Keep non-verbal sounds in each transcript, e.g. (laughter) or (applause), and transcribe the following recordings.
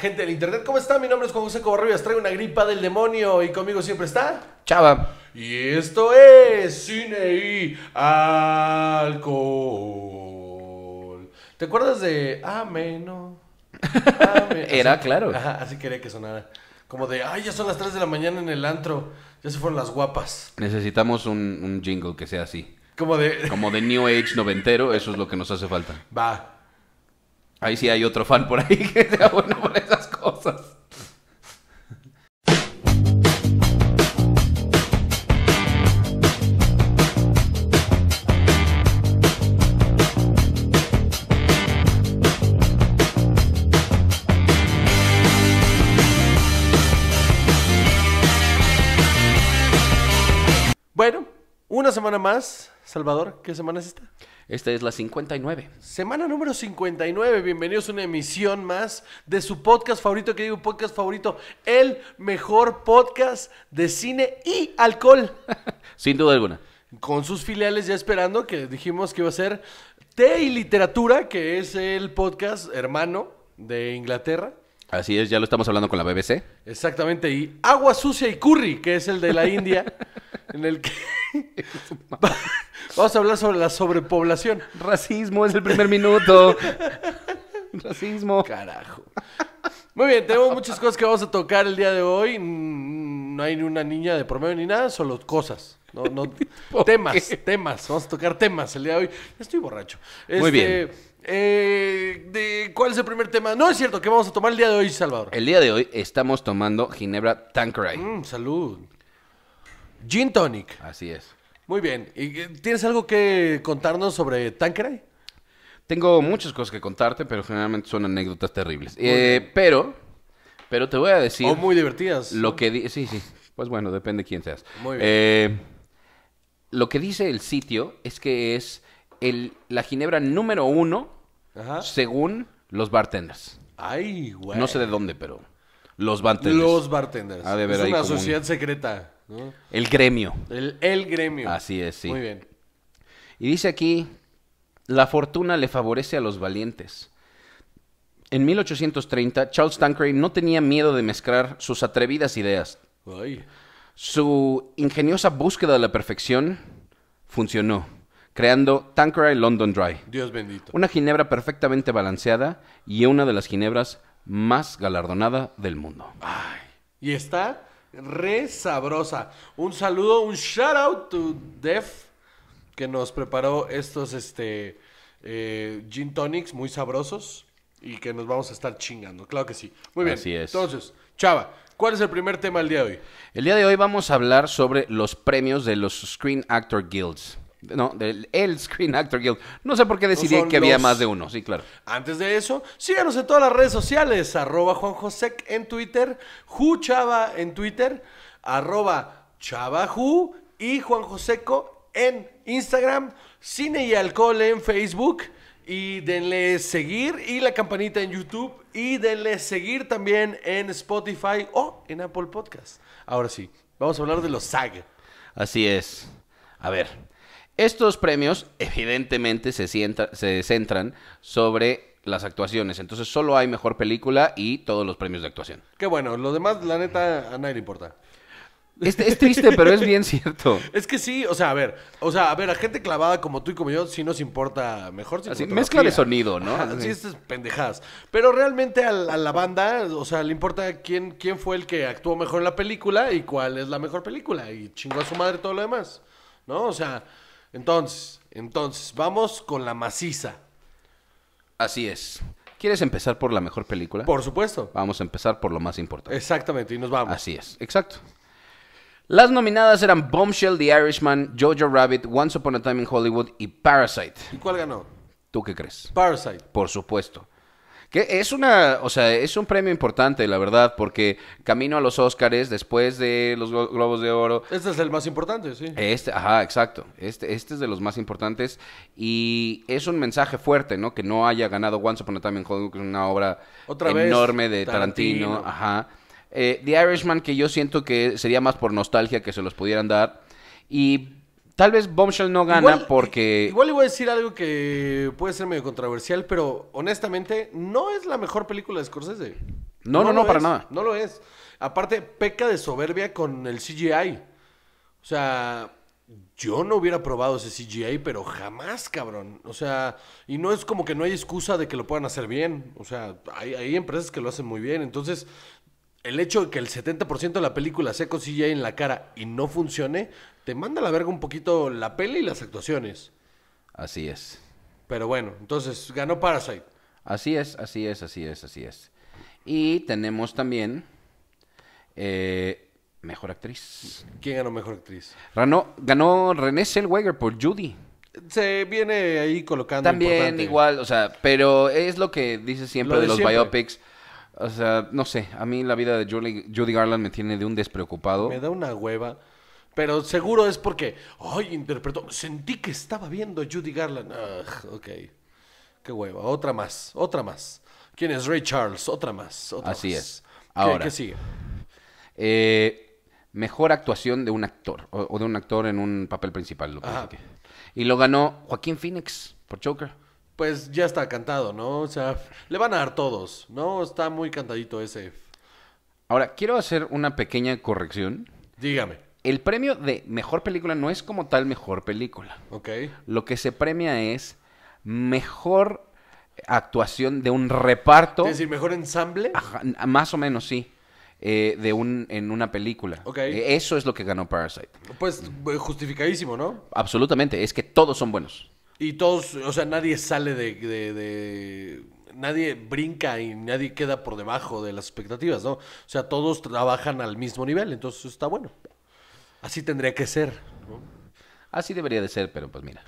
gente del internet, ¿cómo está. Mi nombre es Juan José Covarrubias, traigo una gripa del demonio y conmigo siempre está Chava. Y esto es Cine y Alcohol. ¿Te acuerdas de Ameno? Era, claro. así quería que sonara. Como de, ay, ya son las 3 de la mañana en el antro, ya se fueron las guapas. Necesitamos un, un jingle que sea así. Como de... Como de New Age noventero, eso es lo que nos hace falta. Va. Ahí sí hay otro fan por ahí (laughs) que sea bueno por esas cosas. Bueno, una semana más. Salvador, ¿qué semana es esta? Esta es la 59. Semana número 59. Bienvenidos a una emisión más de su podcast favorito, que digo podcast favorito, el mejor podcast de cine y alcohol. (laughs) Sin duda alguna. Con sus filiales ya esperando, que dijimos que iba a ser Té y Literatura, que es el podcast hermano de Inglaterra. Así es, ya lo estamos hablando con la BBC. Exactamente, y Agua Sucia y Curry, que es el de la India, (laughs) en el que (laughs) vamos a hablar sobre la sobrepoblación. Racismo es el primer minuto. (laughs) Racismo. Carajo. Muy bien, tenemos muchas cosas que vamos a tocar el día de hoy. No hay ni una niña de promedio ni nada, solo cosas. No, no, temas, temas. Vamos a tocar temas el día de hoy. Estoy borracho. Este, Muy bien. Eh, de, ¿Cuál es el primer tema? No es cierto, ¿qué vamos a tomar el día de hoy, Salvador? El día de hoy estamos tomando Ginebra Tanqueray. Mm, salud. Gin Tonic. Así es. Muy bien. ¿Tienes algo que contarnos sobre Tanqueray? Tengo muchas cosas que contarte, pero generalmente son anécdotas terribles. Eh, pero, pero te voy a decir. O muy divertidas. Lo que sí, sí. Pues bueno, depende quién seas. Muy bien. Eh, lo que dice el sitio es que es la ginebra número uno según los bartenders. Ay, No sé de dónde, pero los bartenders. Los bartenders. de es una sociedad secreta, El gremio. El, gremio. Así es, sí. Muy bien. Y dice aquí, la fortuna le favorece a los valientes. En 1830, Charles Tanqueray no tenía miedo de mezclar sus atrevidas ideas. Su ingeniosa búsqueda de la perfección funcionó creando Tanqueray London Dry. Dios bendito. Una ginebra perfectamente balanceada y una de las ginebras más galardonada del mundo. Ay, y está re sabrosa. Un saludo, un shout out to Def que nos preparó estos este eh, gin tonics muy sabrosos y que nos vamos a estar chingando. Claro que sí. Muy bien. Así es. Entonces, Chava, ¿cuál es el primer tema del día de hoy? El día de hoy vamos a hablar sobre los premios de los Screen Actor Guilds. No, del el Screen Actor Guild. No sé por qué decidí que había más de uno, sí, claro. Antes de eso, síganos en todas las redes sociales, arroba Juan Josec en Twitter, Ju Chava en Twitter, arroba Ju y Juan Joseco en Instagram, Cine y Alcohol en Facebook. Y denle seguir y la campanita en YouTube. Y denle seguir también en Spotify o en Apple Podcast. Ahora sí, vamos a hablar de los SAG. Así es. A ver, estos premios, evidentemente, se, se centran sobre las actuaciones. Entonces, solo hay mejor película y todos los premios de actuación. Qué bueno. Lo demás, la neta, a nadie le importa. Es, triste, pero es bien cierto. (laughs) Es que sí, o sea, a ver, o sea, a ver, a gente clavada como tú y como yo, sí nos importa mejor. Así, mezcla de sonido, ¿no? sí, estas pendejadas. Pero realmente a la, banda, o sea, le importa quién, quién fue el que actuó mejor en la película y cuál es la mejor película. Y chingó a su madre todo lo demás, ¿no? O sea, entonces, entonces, vamos con la maciza. Así es. ¿Quieres empezar por la mejor película? Por supuesto. Vamos a empezar por lo más importante. Exactamente, y nos vamos. Así es, exacto. Las nominadas eran Bombshell, The Irishman, Jojo Rabbit, Once Upon a Time in Hollywood y Parasite. ¿Y cuál ganó? ¿Tú qué crees? Parasite. Por supuesto es una, o sea, es un premio importante, la verdad, porque camino a los Óscares después de los Globos de Oro. Este es el más importante, sí. Este, ajá, exacto. Este, este es de los más importantes y es un mensaje fuerte, ¿no? Que no haya ganado Once Upon a Time es una obra enorme de Tarantino. Ajá. Eh, The Irishman, que yo siento que sería más por nostalgia que se los pudieran dar. Y Tal vez Bombshell no gana porque. Igual le voy a decir algo que puede ser medio controversial, pero honestamente, no es la mejor película de Scorsese. No, no, no, para nada. No lo es. Aparte, peca de soberbia con el CGI. O sea, yo no hubiera probado ese CGI, pero jamás, cabrón. O sea, y no es como que no hay excusa de que lo puedan hacer bien. O sea, hay, hay empresas que lo hacen muy bien. Entonces, el hecho de que el 70% de la película sea con CGI en la cara y no funcione, te manda la verga un poquito la peli y las actuaciones. Así es. Pero bueno, entonces ganó Parasite. Así es, así es, así es, así es. Y tenemos también eh, Mejor Actriz. ¿Quién ganó Mejor Actriz? Ganó, ganó René Zellweger por Judy. Se viene ahí colocando. También igual, o sea, pero es lo que dice siempre de, los biopics. O sea, no sé, a mí la vida de Judy Garland me tiene de un despreocupado. Me da una hueva. Pero seguro es porque, ay, interpretó, sentí que estaba viendo a Judy Garland. ok, qué hueva, otra más, otra más. ¿Quién es Ray Charles? Otra más, otra Así es. Ahora, ¿Qué, sigue? Eh, mejor actuación de un actor, o, de un actor en un papel principal. Lo y lo ganó Joaquín Phoenix por Joker. Pues ya está cantado, ¿no? O sea, le van a dar todos, ¿no? Está muy cantadito ese. Ahora, quiero hacer una pequeña corrección. Dígame el premio de mejor película no es como tal mejor película. Ok. Lo que se premia es mejor actuación de un reparto. Es decir, mejor ensamble. más o menos, sí. Eh, de un, en una película. Okay. E-, eso es lo que ganó Parasite. Pues eh, justificadísimo, ¿no? Absolutamente. Es que todos son buenos. Y todos, o sea, nadie sale de, de, Nadie brinca y nadie queda por debajo de las expectativas, ¿no? O sea, todos trabajan al mismo nivel, entonces está bueno. Así tendría que ser. Así debería de ser, pero pues mira.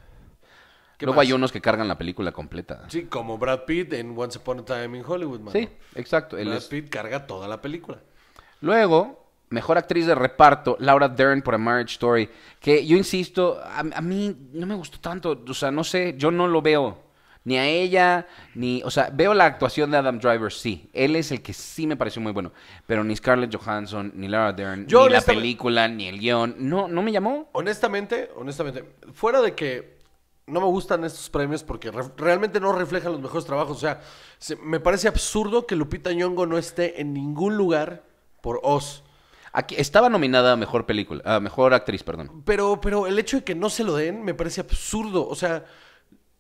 No hay unos que cargan la película completa. Sí, como Brad Pitt en Once Upon a Time in Hollywood, Sí, exacto. Brad Pitt carga toda la película. Luego, mejor actriz de reparto, Laura Dern por A Marriage Story, que yo insisto, a mí no me gustó tanto, o sea, no sé, yo no lo veo ni a ella, ni... O sea, veo la actuación de Adam Driver, sí. Él es el que sí me pareció muy bueno. Pero ni Scarlett Johansson, ni Lara Dern, ni la película, ni el guión. No, no me llamó. Honestamente, honestamente, fuera de que no me gustan estos premios porque realmente no reflejan los mejores trabajos. O sea, me parece absurdo que Lupita Nyong'o no esté en ningún lugar por Oz. Aquí, estaba nominada a mejor película, a mejor actriz, perdón. Pero, pero el hecho de que no se lo den me parece absurdo. O sea,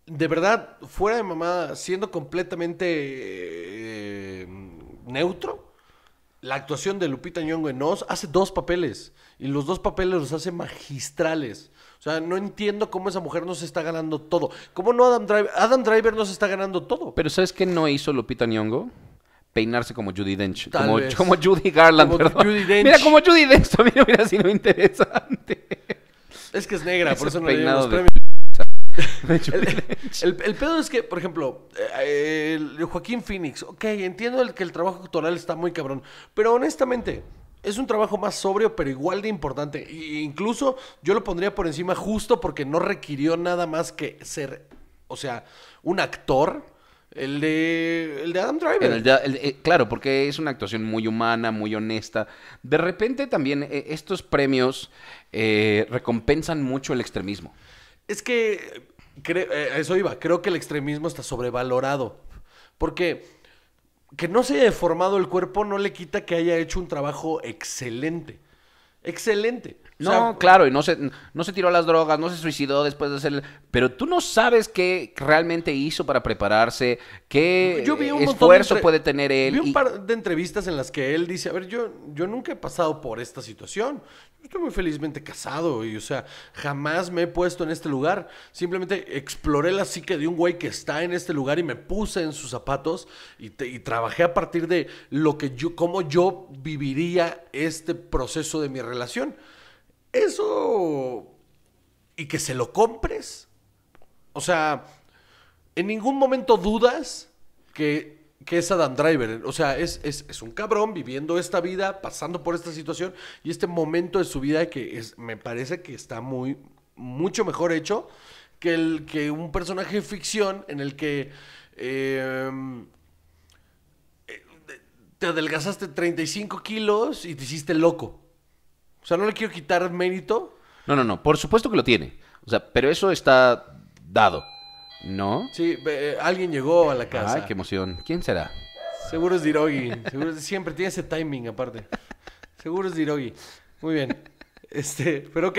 de verdad, fuera de mamá, siendo completamente eh, neutro, la actuación de Lupita Nyong'o en Oz hace dos papeles y los dos papeles los hace magistrales. O sea, no entiendo cómo esa mujer nos está ganando todo. ¿Cómo no Adam Driver? Adam Driver no está ganando todo. Pero ¿sabes qué no hizo Lupita Nyong'o? Peinarse como Judy Dench. como, Judy Garland, como Judy Dench. Mira, como Judy Dench (laughs) también hubiera sido interesante. Es que es negra, por eso no le los premios. (laughs) el, pedo es que, por ejemplo, eh, el Joaquín Phoenix, ok, entiendo el, que el trabajo actoral está muy cabrón, pero honestamente, es un trabajo más sobrio, pero igual de importante. E incluso yo lo pondría por encima justo porque no requirió nada más que ser, o sea, un actor. El de, el de Adam Driver. Eh, claro, porque es una actuación muy humana, muy honesta. De repente también eh, estos premios recompensan mucho el extremismo. Es que creo, eh, eso iba, creo que el extremismo está sobrevalorado. Porque que no se haya deformado el cuerpo no le quita que haya hecho un trabajo excelente. Excelente. No, claro, y no se, no se tiró a las drogas, no se suicidó después de hacer... Pero tú no sabes qué realmente hizo para prepararse, qué esfuerzo puede tener él. Vi un par de entrevistas en las que él dice, a ver, yo, yo nunca he pasado por esta situación. estoy muy felizmente casado y, o sea, jamás me he puesto en este lugar. Simplemente exploré la psique de un güey que está en este lugar y me puse en sus zapatos y, trabajé a partir de lo que yo, cómo yo viviría este proceso de mi relación relación. Eso. Y que se lo compres. O sea, en ningún momento dudas que, que es Adam Driver. O sea, es, es, es, un cabrón viviendo esta vida, pasando por esta situación y este momento de su vida que es, me parece que está muy, mucho mejor hecho que, el, que un personaje de ficción en el que. Em, eh, te adelgazaste 35 kilos y te hiciste loco. O sea, no le quiero quitar mérito. No, no, no. Por supuesto que lo tiene. O sea, pero eso está dado. ¿No? Sí, eh, alguien llegó a la casa. Ay, qué emoción. ¿Quién será? Seguro es Dirogi. Seguro siempre tiene ese timing aparte. Seguro es Dirogi. Muy bien. Este, pero ok.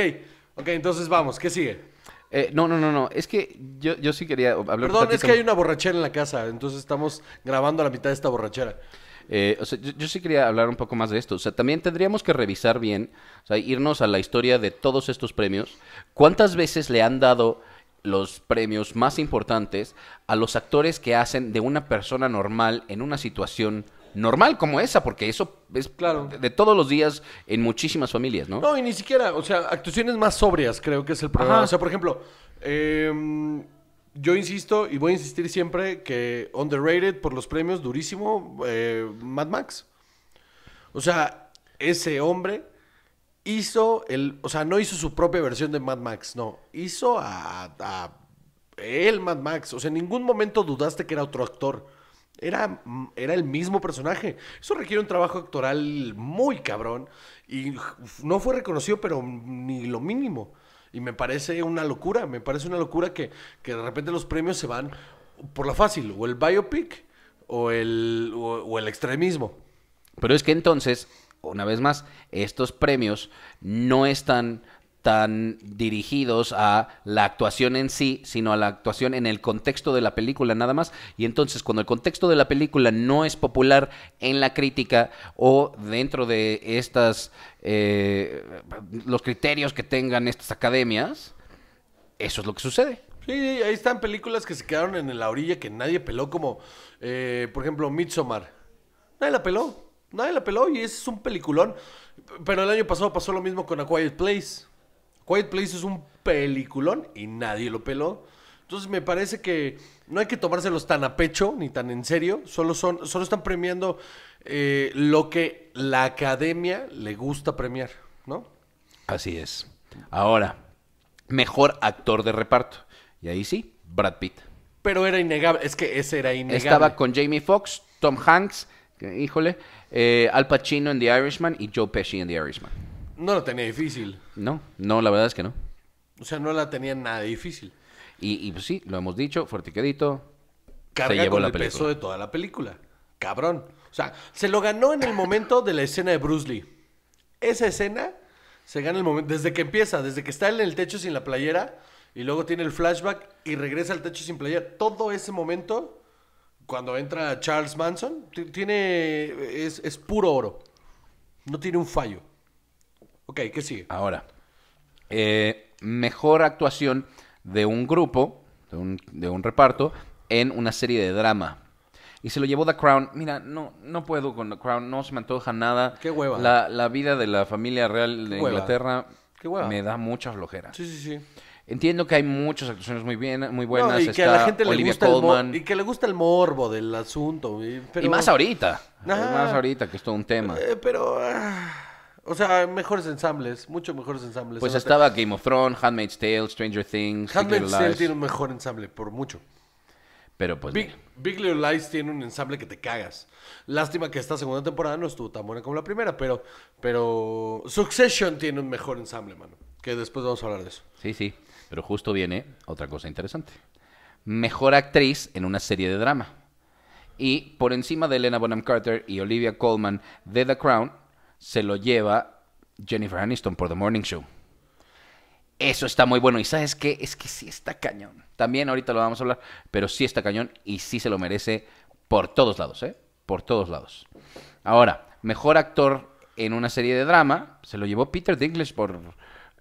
Ok, entonces vamos. ¿Qué sigue? Eh, no, no, no, no. Es que yo, yo sí quería hablar Perdón, es que hay una borrachera en la casa. Entonces estamos grabando la mitad de esta borrachera. Eh, yo, sí quería hablar un poco más de esto. O sea, también tendríamos que revisar bien, o sea, irnos a la historia de todos estos premios. ¿Cuántas veces le han dado los premios más importantes a los actores que hacen de una persona normal en una situación normal como esa, porque eso es claro. de todos los días en muchísimas familias, ¿no? No, y ni siquiera, o sea, actuaciones más sobrias creo que es el problema. O sea, por ejemplo, eh, yo insisto y voy a insistir siempre que underrated por los premios durísimo, eh, Mad Max. O sea, ese hombre hizo el, o sea, no hizo su propia versión de Mad Max, no, hizo a, a el Mad Max. O sea, en ningún momento dudaste que era otro actor. Era, era el mismo personaje. Eso requiere un trabajo actoral muy cabrón. Y no fue reconocido, pero ni lo mínimo. Y me parece una locura, me parece una locura que, de repente los premios se van por la fácil, o el biopic o el, o, o el extremismo. Pero es que entonces, una vez más, estos premios no están están dirigidos a la actuación en sí, sino a la actuación en el contexto de la película nada más. Y entonces cuando el contexto de la película no es popular en la crítica o dentro de estas, eh, los criterios que tengan estas academias, eso es lo que sucede. Sí, ahí están películas que se quedaron en la orilla que nadie peló, como eh, por ejemplo Midsommar. Nadie la peló, nadie la peló y ese es un peliculón. Pero el año pasado pasó lo mismo con A Quiet Place. Quiet Place es un peliculón y nadie lo peló. Entonces me parece que no hay que tomárselos tan a pecho ni tan en serio. Solo, son, solo están premiando eh, lo que la academia le gusta premiar, ¿no? Así es. Ahora, mejor actor de reparto. Y ahí sí, Brad Pitt. Pero era innegable, es que ese era innegable. Estaba con Jamie Foxx, Tom Hanks, híjole, eh, Al Pacino en The Irishman y Joe Pesci en The Irishman. No lo tenía difícil. No, no, la verdad es que no. O sea, no la tenía nada difícil. Y, y pues sí, lo hemos dicho, Fortiquedito se llevó con la el peso de toda la película. Cabrón. O sea, se lo ganó en el momento de la escena de Bruce Lee. Esa escena se gana el momento, desde que empieza, desde que está en el techo sin la playera y luego tiene el flashback y regresa al techo sin playera. Todo ese momento, cuando entra Charles Manson, tiene, es puro oro. No tiene un fallo. Ok, ¿qué sigue? Ahora, eh, mejor actuación de un grupo, de un, reparto, en una serie de drama. Y se lo llevó The Crown. Mira, no, no puedo con The Crown, no se me antoja nada. Qué hueva. La, vida de la familia real de Inglaterra me da mucha flojera. Sí, sí, sí. Entiendo que hay muchas actuaciones muy bien, muy buenas. y que a la gente le gusta el y que le gusta el morbo del asunto. y- más ahorita. Más ahorita, que es todo un tema. Eh, pero ah, o sea, mejores ensambles, mucho mejores ensambles. Pues estaba Game of Thrones, Handmaid's Tale, Stranger Things. Handmaid's Tale tiene un mejor ensamble, por mucho. Pero pues. Big, Little Lies tiene un ensamble que te cagas. Lástima que esta segunda temporada no estuvo tan buena como la primera, pero. Pero. Succession tiene un mejor ensamble, mano. Que después vamos a hablar de eso. Sí, sí. Pero justo viene otra cosa interesante. Mejor actriz en una serie de drama. Y por encima de Elena Bonham Carter y Olivia Colman de The Crown, se lo lleva Jennifer Aniston por The Morning Show. Eso está muy bueno. ¿Y sabes qué? Es que sí está cañón. También ahorita lo vamos a hablar, pero sí está cañón y sí se lo merece por todos lados, ¿eh? Por todos lados. Ahora, mejor actor en una serie de drama se lo llevó Peter Dinklage por,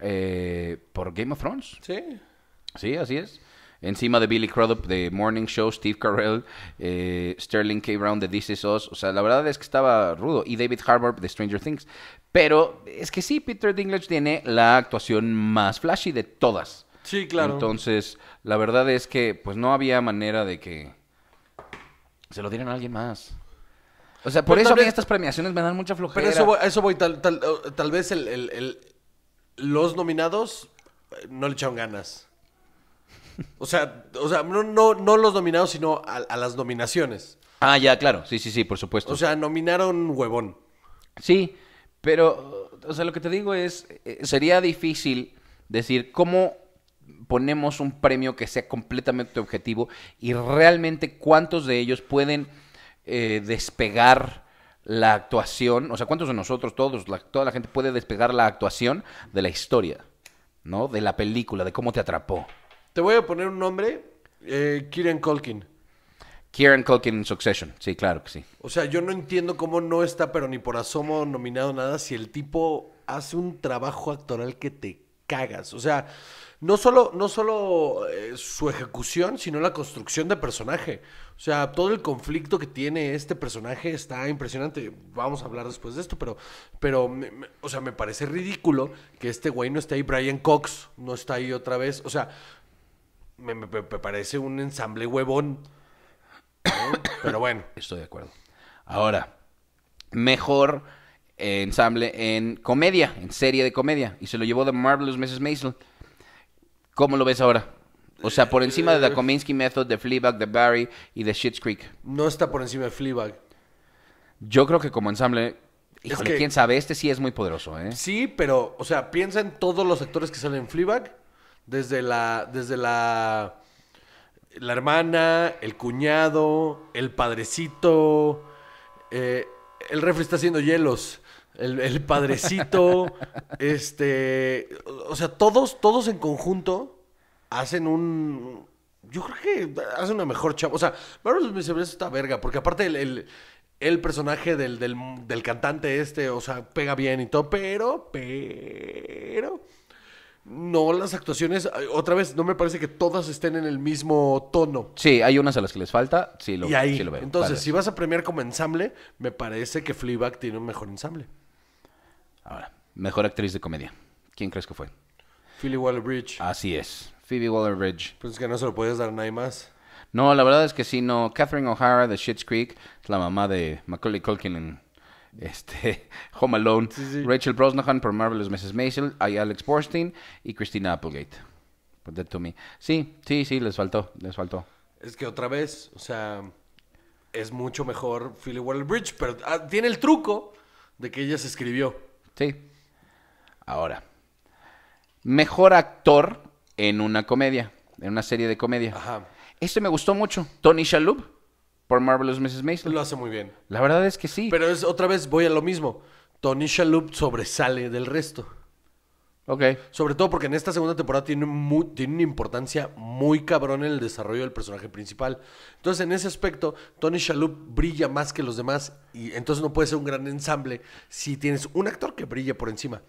eh, por Game of Thrones. Sí. Sí, así es encima de Billy Crudup de Morning Show, Steve Carell, eh, Sterling K. Brown de This Is Us. O sea, la verdad es que estaba rudo. Y David Harbour de Stranger Things. Pero es que sí, Peter Dinklage tiene la actuación más flashy de todas. Sí, claro. Entonces, la verdad es que pues no había manera de que se lo dieran a alguien más. O sea, por pues eso a estas premiaciones me dan mucha flojera. Pero eso voy, eso tal, vez el, los nominados eh, no le echan ganas. (laughs) O sea, o sea no, no, no los nominados, sino a, las nominaciones. Ah, ya, claro. Sí, sí, sí, por supuesto. O sea, nominaron huevón. Sí, pero, o sea, lo que te digo es, eh, sería difícil decir cómo ponemos un premio que sea completamente objetivo y realmente cuántos de ellos pueden eh, despegar la actuación, o sea, cuántos de nosotros, todos, toda la gente puede despegar la actuación de la historia, ¿no? De la película, de cómo te atrapó. Te voy a poner un nombre, eh, Kieran Culkin. Kieran Culkin en Succession, sí, claro que sí. O sea, yo no entiendo cómo no está, pero ni por asomo nominado nada, si el tipo hace un trabajo actoral que te cagas. O sea, no solo, no solo eh, su ejecución, sino la construcción de personaje. O sea, todo el conflicto que tiene este personaje está impresionante. Vamos a hablar después de esto, pero, pero o sea, me parece ridículo que este güey no esté ahí, Brian Cox no está ahí otra vez. O sea, me, parece un ensamble huevón. Pero bueno. (coughs) Estoy de acuerdo. Ahora, mejor eh, ensamble en comedia, en serie de comedia. Y se lo llevó The Marvelous Mrs. Maisel. ¿Cómo lo ves ahora? O sea, por encima de The Cominsky eh, Method, de Fleabag, The Barry y The Shit's Creek. No está por encima de Fleabag. Yo creo que como ensamble... Híjole, quién sabe, este sí es muy poderoso, ¿eh? Sí, pero, o sea, piensa en todos los actores que salen en Fleabag desde la. Desde la. La hermana, el cuñado, el padrecito. Eh, el refri está haciendo hielos. El, padrecito. (laughs) este. O sea, todos, todos en conjunto hacen un. Yo creo que hace una mejor chava. O sea, Marvel me parece esta verga. Porque aparte el, el, personaje del, del, cantante este, o sea, pega bien y todo. Pero, pero no las actuaciones, otra vez, no me parece que todas estén en el mismo tono. Sí, hay unas a las que les falta, sí lo, y Entonces, si vas a premiar como ensamble, me parece que Fleabag tiene un mejor ensamble. Ahora, mejor actriz de comedia. ¿Quién crees que fue? Phoebe Waller-Bridge. Así es, Phoebe Waller-Bridge. Pues es que no se lo puedes dar nadie más. No, la verdad es que sí, no. Catherine O'Hara de Shit's Creek, la mamá de Macaulay Culkin en este, (laughs) Home Alone, Rachel Brosnahan por Marvelous Mrs. Maisel, hay Alex Borstein y Christina Applegate por to Me. Sí, sí, sí, les faltó, les faltó. Es que otra vez, o sea, es mucho mejor Philly Waller pero ah, tiene el truco de que ella se escribió. Sí. Ahora, mejor actor en una comedia, en una serie de comedia. Ajá. Este me gustó mucho, Tony Shalhoub por Marvelous Mrs. Mason. Lo hace muy bien. La verdad es que sí. Pero es otra vez, voy a lo mismo. Tony Shalhoub sobresale del resto. Ok. Sobre todo porque en esta segunda temporada tiene, tiene una importancia muy cabrón en el desarrollo del personaje principal. Entonces, en ese aspecto, Tony Shalhoub brilla más que los demás y entonces no puede ser un gran ensamble si tienes un actor que brilla por encima.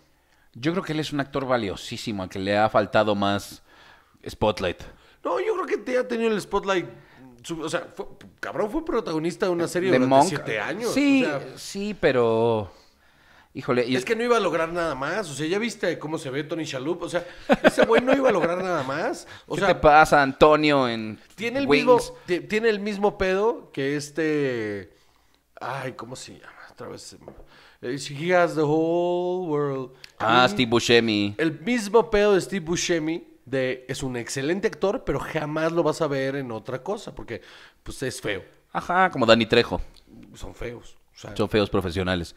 Yo creo que él es un actor valiosísimo, a que le ha faltado más spotlight. No, yo creo que te ha tenido el spotlight o sea, cabrón fue protagonista de una serie de durante siete años. Sí, sí, pero... Híjole. Es que no iba a lograr nada más. O sea, ya viste cómo se ve Tony Chalup. O sea, ese güey no iba a lograr nada más. O ¿Qué te pasa, Antonio? En tiene el tiene el mismo pedo que este. Ay, ¿cómo se llama? Otra vez. Eh, He has the whole world. Ah, Steve Buscemi. El mismo pedo de Steve Buscemi de es un excelente actor, pero jamás lo vas a ver en otra cosa, porque pues es feo. Ajá, como Dani Trejo. Son feos. Son feos profesionales.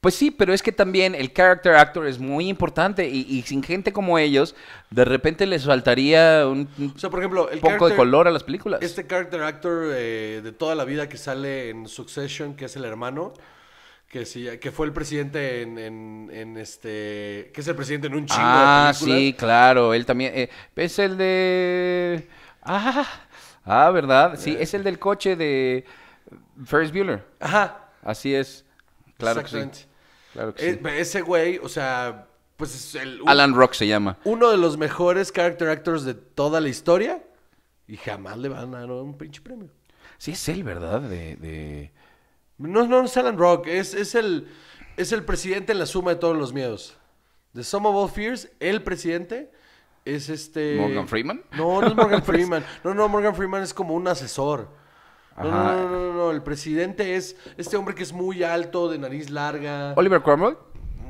Pues sí, pero es que también el character actor es muy importante y, sin gente como ellos, de repente les faltaría un, por ejemplo, el poco de color a las películas. Este character actor eh, de toda la vida que sale en Succession, que es el hermano, que, sí, que fue el presidente en, en, este... Que es el presidente en un chingo de ah, películas. sí, claro. Él también... Eh, es el de... Ah, ah ¿verdad? Sí, eh. es el del coche de Ferris Bueller. Ajá. Así es. Claro Que sí. Claro que sí. Eh, ese güey, o sea... Pues es el, Alan Rock se llama. Uno de los mejores character actors de toda la historia. Y jamás le van a dar un pinche premio. Sí, es él, ¿verdad? De, de, no, no Rock, es, es, el, es el presidente en la suma de todos los miedos. The Sum of All Fears, el presidente, es este... ¿Morgan Freeman? No, no es Morgan (laughs) Freeman. No, no, Morgan Freeman es como un asesor. No, no, no, no, el presidente es este hombre que es muy alto, de nariz larga. ¿Oliver Cromwell?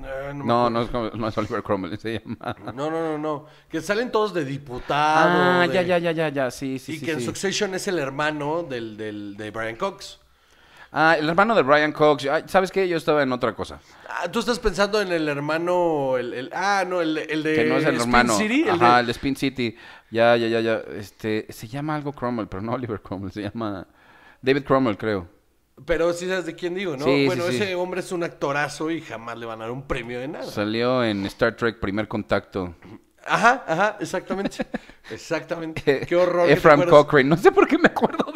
Ah, no, no, no, es, no, es, Oliver Cromwell, se llama. No, no, no, no. Que salen todos de diputados. Ah, ya, ya, ya, ya, ya, sí, sí. Y que en Succession es el hermano del, del, de Brian Cox. Ah, el hermano de Brian Cox. ¿Sabes qué? Yo estaba en otra cosa. Ah, tú estás pensando en el hermano. El, ah, no, el, de. Spin hermano. City, el el Spin City. Ya, ya, ya, ya. Este, se llama algo Cromwell, pero no Oliver Cromwell, se llama David Cromwell, creo. Pero sí sabes de quién digo, ¿no? bueno, ese hombre es un actorazo y jamás le van a dar un premio de nada. Salió en Star Trek Primer Contacto. Ajá, ajá, exactamente. (laughs) exactamente. (laughs) Qué horror. Cochrane. No sé por qué me acuerdo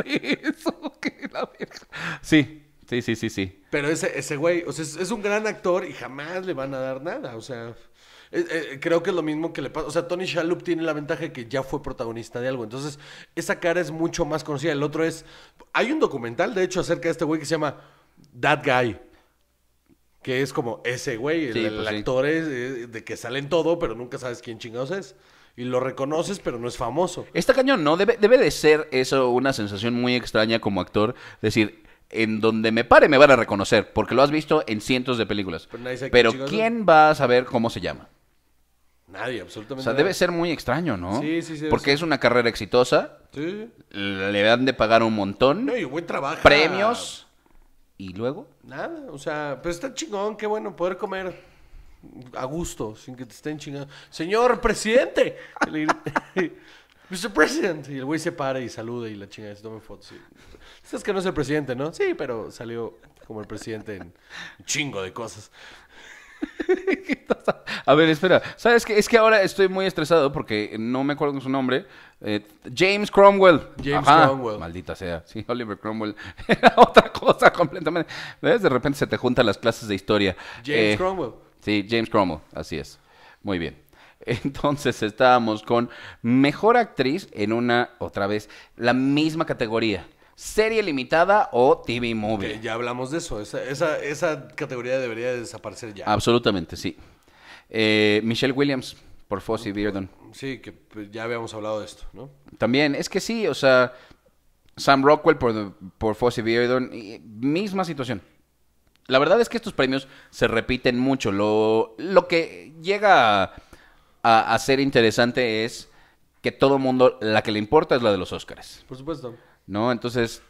Sí, sí, sí, sí, sí. Pero ese, ese güey, o sea, es, un gran actor y jamás le van a dar nada, o sea eh, eh, creo que es lo mismo que le pasa. O sea, Tony Shalhoub tiene la ventaja de que ya fue protagonista de algo. Entonces, esa cara es mucho más conocida. El otro es. Hay un documental, de hecho, acerca de este güey que se llama That Guy. Que es como ese güey, el, pues actor es, eh, de que salen todo, pero nunca sabes quién chingados es y lo reconoces, pero no es famoso. Está cañón, ¿no? Debe, debe de ser eso una sensación muy extraña como actor. Decir, en donde me pare me van a reconocer, porque lo has visto en cientos de películas. Pero, ¿quién, va a saber cómo se llama? Nadie, absolutamente. O sea, debe ser muy extraño, ¿no? Sí, sí, sí. Porque es una carrera exitosa. Sí. Le dan de pagar un montón. No, y buen trabajo. Premios. ¿Y luego? Nada, o sea, pero está chingón, qué bueno poder comer a gusto, sin que te estén chingando. Señor presidente. (laughs) Mr. President. Y el güey se para y saluda y la chinga Dice, Tome fotos. Sabes que no es el presidente, ¿no? Sí, pero salió como el presidente en un chingo de cosas. (laughs) A ver, espera. ¿Sabes qué? Es que ahora estoy muy estresado porque no me acuerdo con su nombre. Eh, James Cromwell. James Cromwell. Maldita sea. Sí, Oliver Cromwell. (laughs) Era otra cosa completamente. De repente se te juntan las clases de historia. James eh, Cromwell. Sí, James Cromwell, así es. Muy bien. (laughs) Entonces estábamos con mejor actriz en una, otra vez, la misma categoría. Serie limitada o TV movie. ya hablamos de eso. Esa, categoría debería desaparecer ya. Absolutamente, sí. Eh, Michelle Williams por Fossey y mm, Sí, que pues, ya habíamos hablado de esto, ¿no? También, es que sí, o sea, Sam Rockwell por, por y misma situación. La verdad es que estos premios se repiten mucho. Lo, lo que llega a, ser interesante es que todo mundo, la que le importa es la de los oscars Por supuesto. ¿No? Entonces,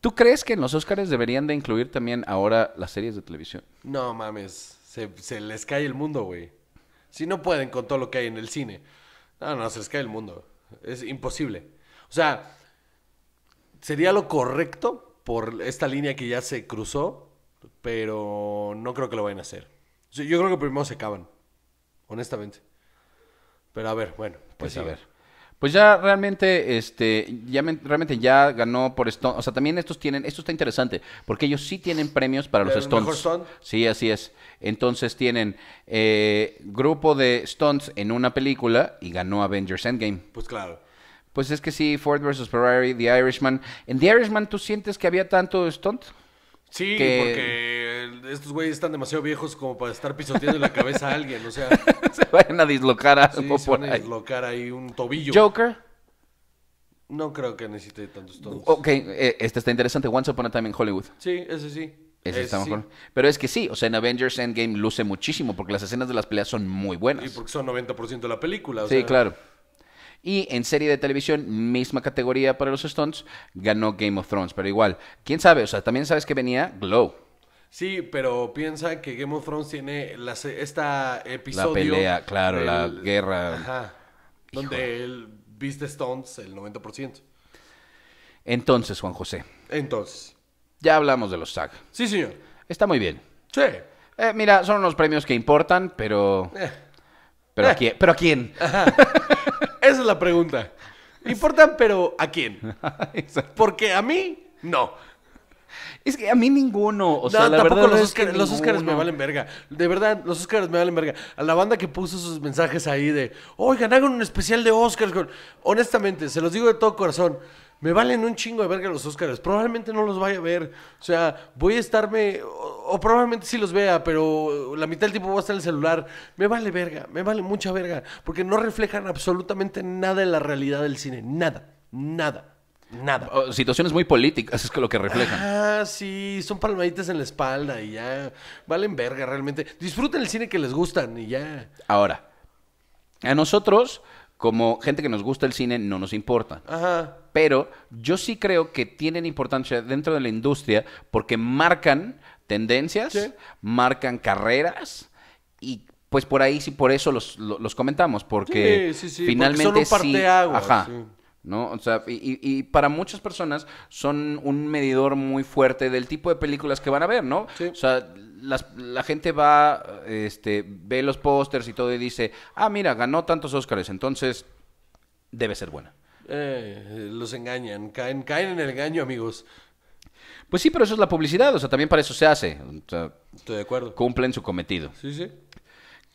¿tú crees que en los Oscars deberían de incluir también ahora las series de televisión? No mames, se, se les cae el mundo, güey. Si no pueden con todo lo que hay en el cine. No, no, se les cae el mundo. Es imposible. O sea, sería lo correcto por esta línea que ya se cruzó pero no creo que lo vayan a hacer. Yo creo que primero se acaban. Honestamente. Pero a ver, bueno. Pues, pues a ver. Pues ya realmente, este, ya realmente ya ganó por Stone. O sea, también estos tienen, esto está interesante, porque ellos sí tienen premios para los Stones. stunt? Sí, así es. Entonces tienen eh, grupo de Stones en una película y ganó Avengers Endgame. Pues claro. Pues es que sí, Ford vs. Ferrari, The Irishman. ¿En The Irishman tú sientes que había tanto Stunt? Sí, porque estos güeyes están demasiado viejos como para estar pisoteando la cabeza a alguien, o sea... (laughs) se van a dislocar sí, se van a dislocar ahí un tobillo. Joker. No creo que necesite tantos tobillos. Ok, eh, este está interesante. Once Upon a Time in Hollywood. Sí, ese sí. Ese, está mejor. Pero es que sí, o sea, en Avengers Endgame luce muchísimo porque las escenas de las peleas son muy buenas. Sí, porque son 90% de la película. sí, claro. Y en serie de televisión, misma categoría para los Stones, ganó Game of Thrones. Pero igual, quién sabe, o sea, también sabes que venía Glow. Sí, pero piensa que Game of Thrones tiene esta episodio. La pelea, claro, la guerra. Ajá. Donde él viste Stones el 90%. Entonces, Juan José. Entonces. Ya hablamos de los SAG. Sí, señor. Está muy bien. Sí. Eh, mira, son unos premios que importan, pero. Eh. Pero, eh. quién? ¿Pero a quién? Ajá. (laughs) la pregunta. Importan, pero ¿a quién? (laughs) Porque a mí, no. Es que a mí ninguno. tampoco los, Oscar, me valen verga. De verdad, los Oscars me valen verga. A la banda que puso sus mensajes ahí de, oigan, hagan un especial de Oscars. Honestamente, se los digo de todo corazón me valen un chingo de verga los Óscar, Probablemente no los vaya a ver. O sea, voy a estarme. O, probablemente sí los vea, pero la mitad del tiempo voy a estar en el celular. Me vale verga, me vale mucha verga. Porque no reflejan absolutamente nada de la realidad del cine. Nada, nada. Nada. situaciones muy políticas es lo que reflejan. Ah, sí, son palmaditas en la espalda y ya. Valen verga realmente. Disfruten el cine que les gustan y ya. Ahora, a nosotros, como gente que nos gusta el cine, no nos importa. Ajá pero yo sí creo que tienen importancia dentro de la industria porque marcan tendencias, marcan carreras y pues por ahí sí, por eso los, comentamos, porque finalmente son un sí, ajá, y, para muchas personas son un medidor muy fuerte del tipo de películas que van a ver, ¿no? O sea, la gente va, este, ve los pósters y todo y dice, ah, mira, ganó tantos Óscares, entonces debe ser buena. Eh, los engañan, caen, caen en el engaño, amigos. Pues sí, pero eso es la publicidad, o sea, también para eso se hace. Estoy de acuerdo. Cumplen su cometido. Sí, sí.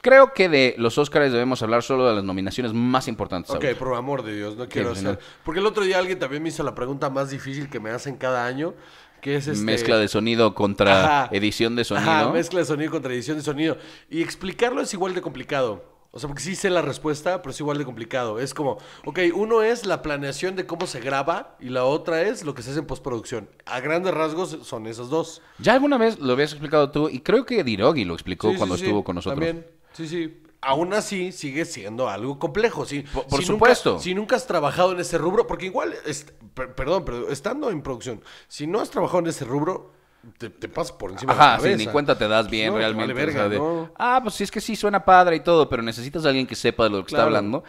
Creo que de los Oscars debemos hablar solo de las nominaciones más importantes. Ok, por amor de Dios, no quiero hacer. Porque el otro día alguien también me hizo la pregunta más difícil que me hacen cada año, que es este... Mezcla de sonido contra edición de sonido. mezcla de sonido contra edición de sonido. Y explicarlo es igual de complicado. O sea, porque sí sé la respuesta, pero es igual de complicado. Es como, ok, uno es la planeación de cómo se graba y la otra es lo que se hace en postproducción. A grandes rasgos son esas dos. Ya alguna vez lo habías explicado tú y creo que Dirogi lo explicó cuando estuvo con nosotros. También, sí, sí. Aún así sigue siendo algo complejo. sí por, supuesto. si nunca has trabajado en ese rubro, porque igual, es, perdón, pero estando en producción, si no has trabajado en ese rubro, te, pasas por encima de la cabeza. ni cuenta te das pues bien realmente. Ah, pues sí, es que sí, suena padre y todo, pero necesitas a alguien que sepa de lo que está hablando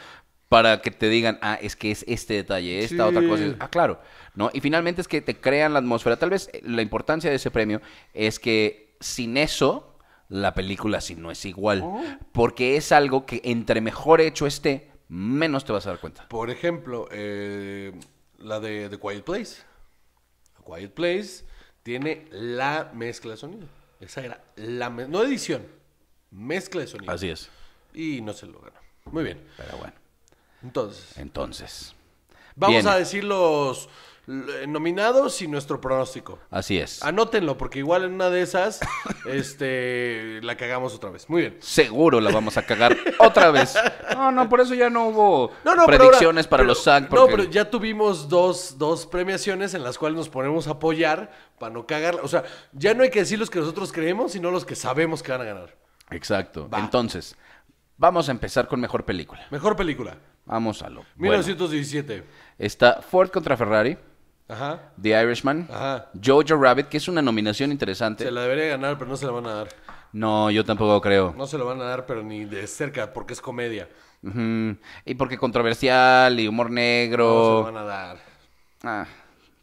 para que te digan, ah, es que es este detalle, esta otra cosa. Ah, claro. ¿no? Y finalmente es que te crean la atmósfera. Tal vez eh, la importancia de ese premio es que sin eso, la película sí no es igual. Oh. Porque es algo que entre mejor hecho esté, menos te vas a dar cuenta. Por ejemplo, eh, la de The Quiet Place. The Quiet Place tiene la mezcla de sonido. Esa era la mezcla, no edición, mezcla de sonido. Así es. Y no se lo ganó. Muy bien. Pero bueno. Entonces. Entonces. Vamos a decir los eh, nominados y nuestro pronóstico. Así es. Anótenlo, porque igual en una de esas, (laughs) este, la cagamos otra vez. Muy bien. Seguro la vamos a cagar otra vez. No, no, por eso ya no hubo predicciones para los SAC No, pero ya tuvimos dos, premiaciones en las cuales nos ponemos a apoyar para no cagarla. O sea, ya no hay que decir los que nosotros creemos, sino los que sabemos que van a ganar. Exacto. Entonces, vamos a empezar con mejor película. Mejor película. Vamos a lo. 1917. está Ford contra Ferrari. Ajá. The Irishman, Ajá. Jojo Rabbit, que es una nominación interesante. Se la debería ganar, pero no se la van a dar. No, yo tampoco creo. No se lo van a dar, pero ni de cerca, porque es comedia. Y porque controversial y humor negro. No se lo van a dar. Ah,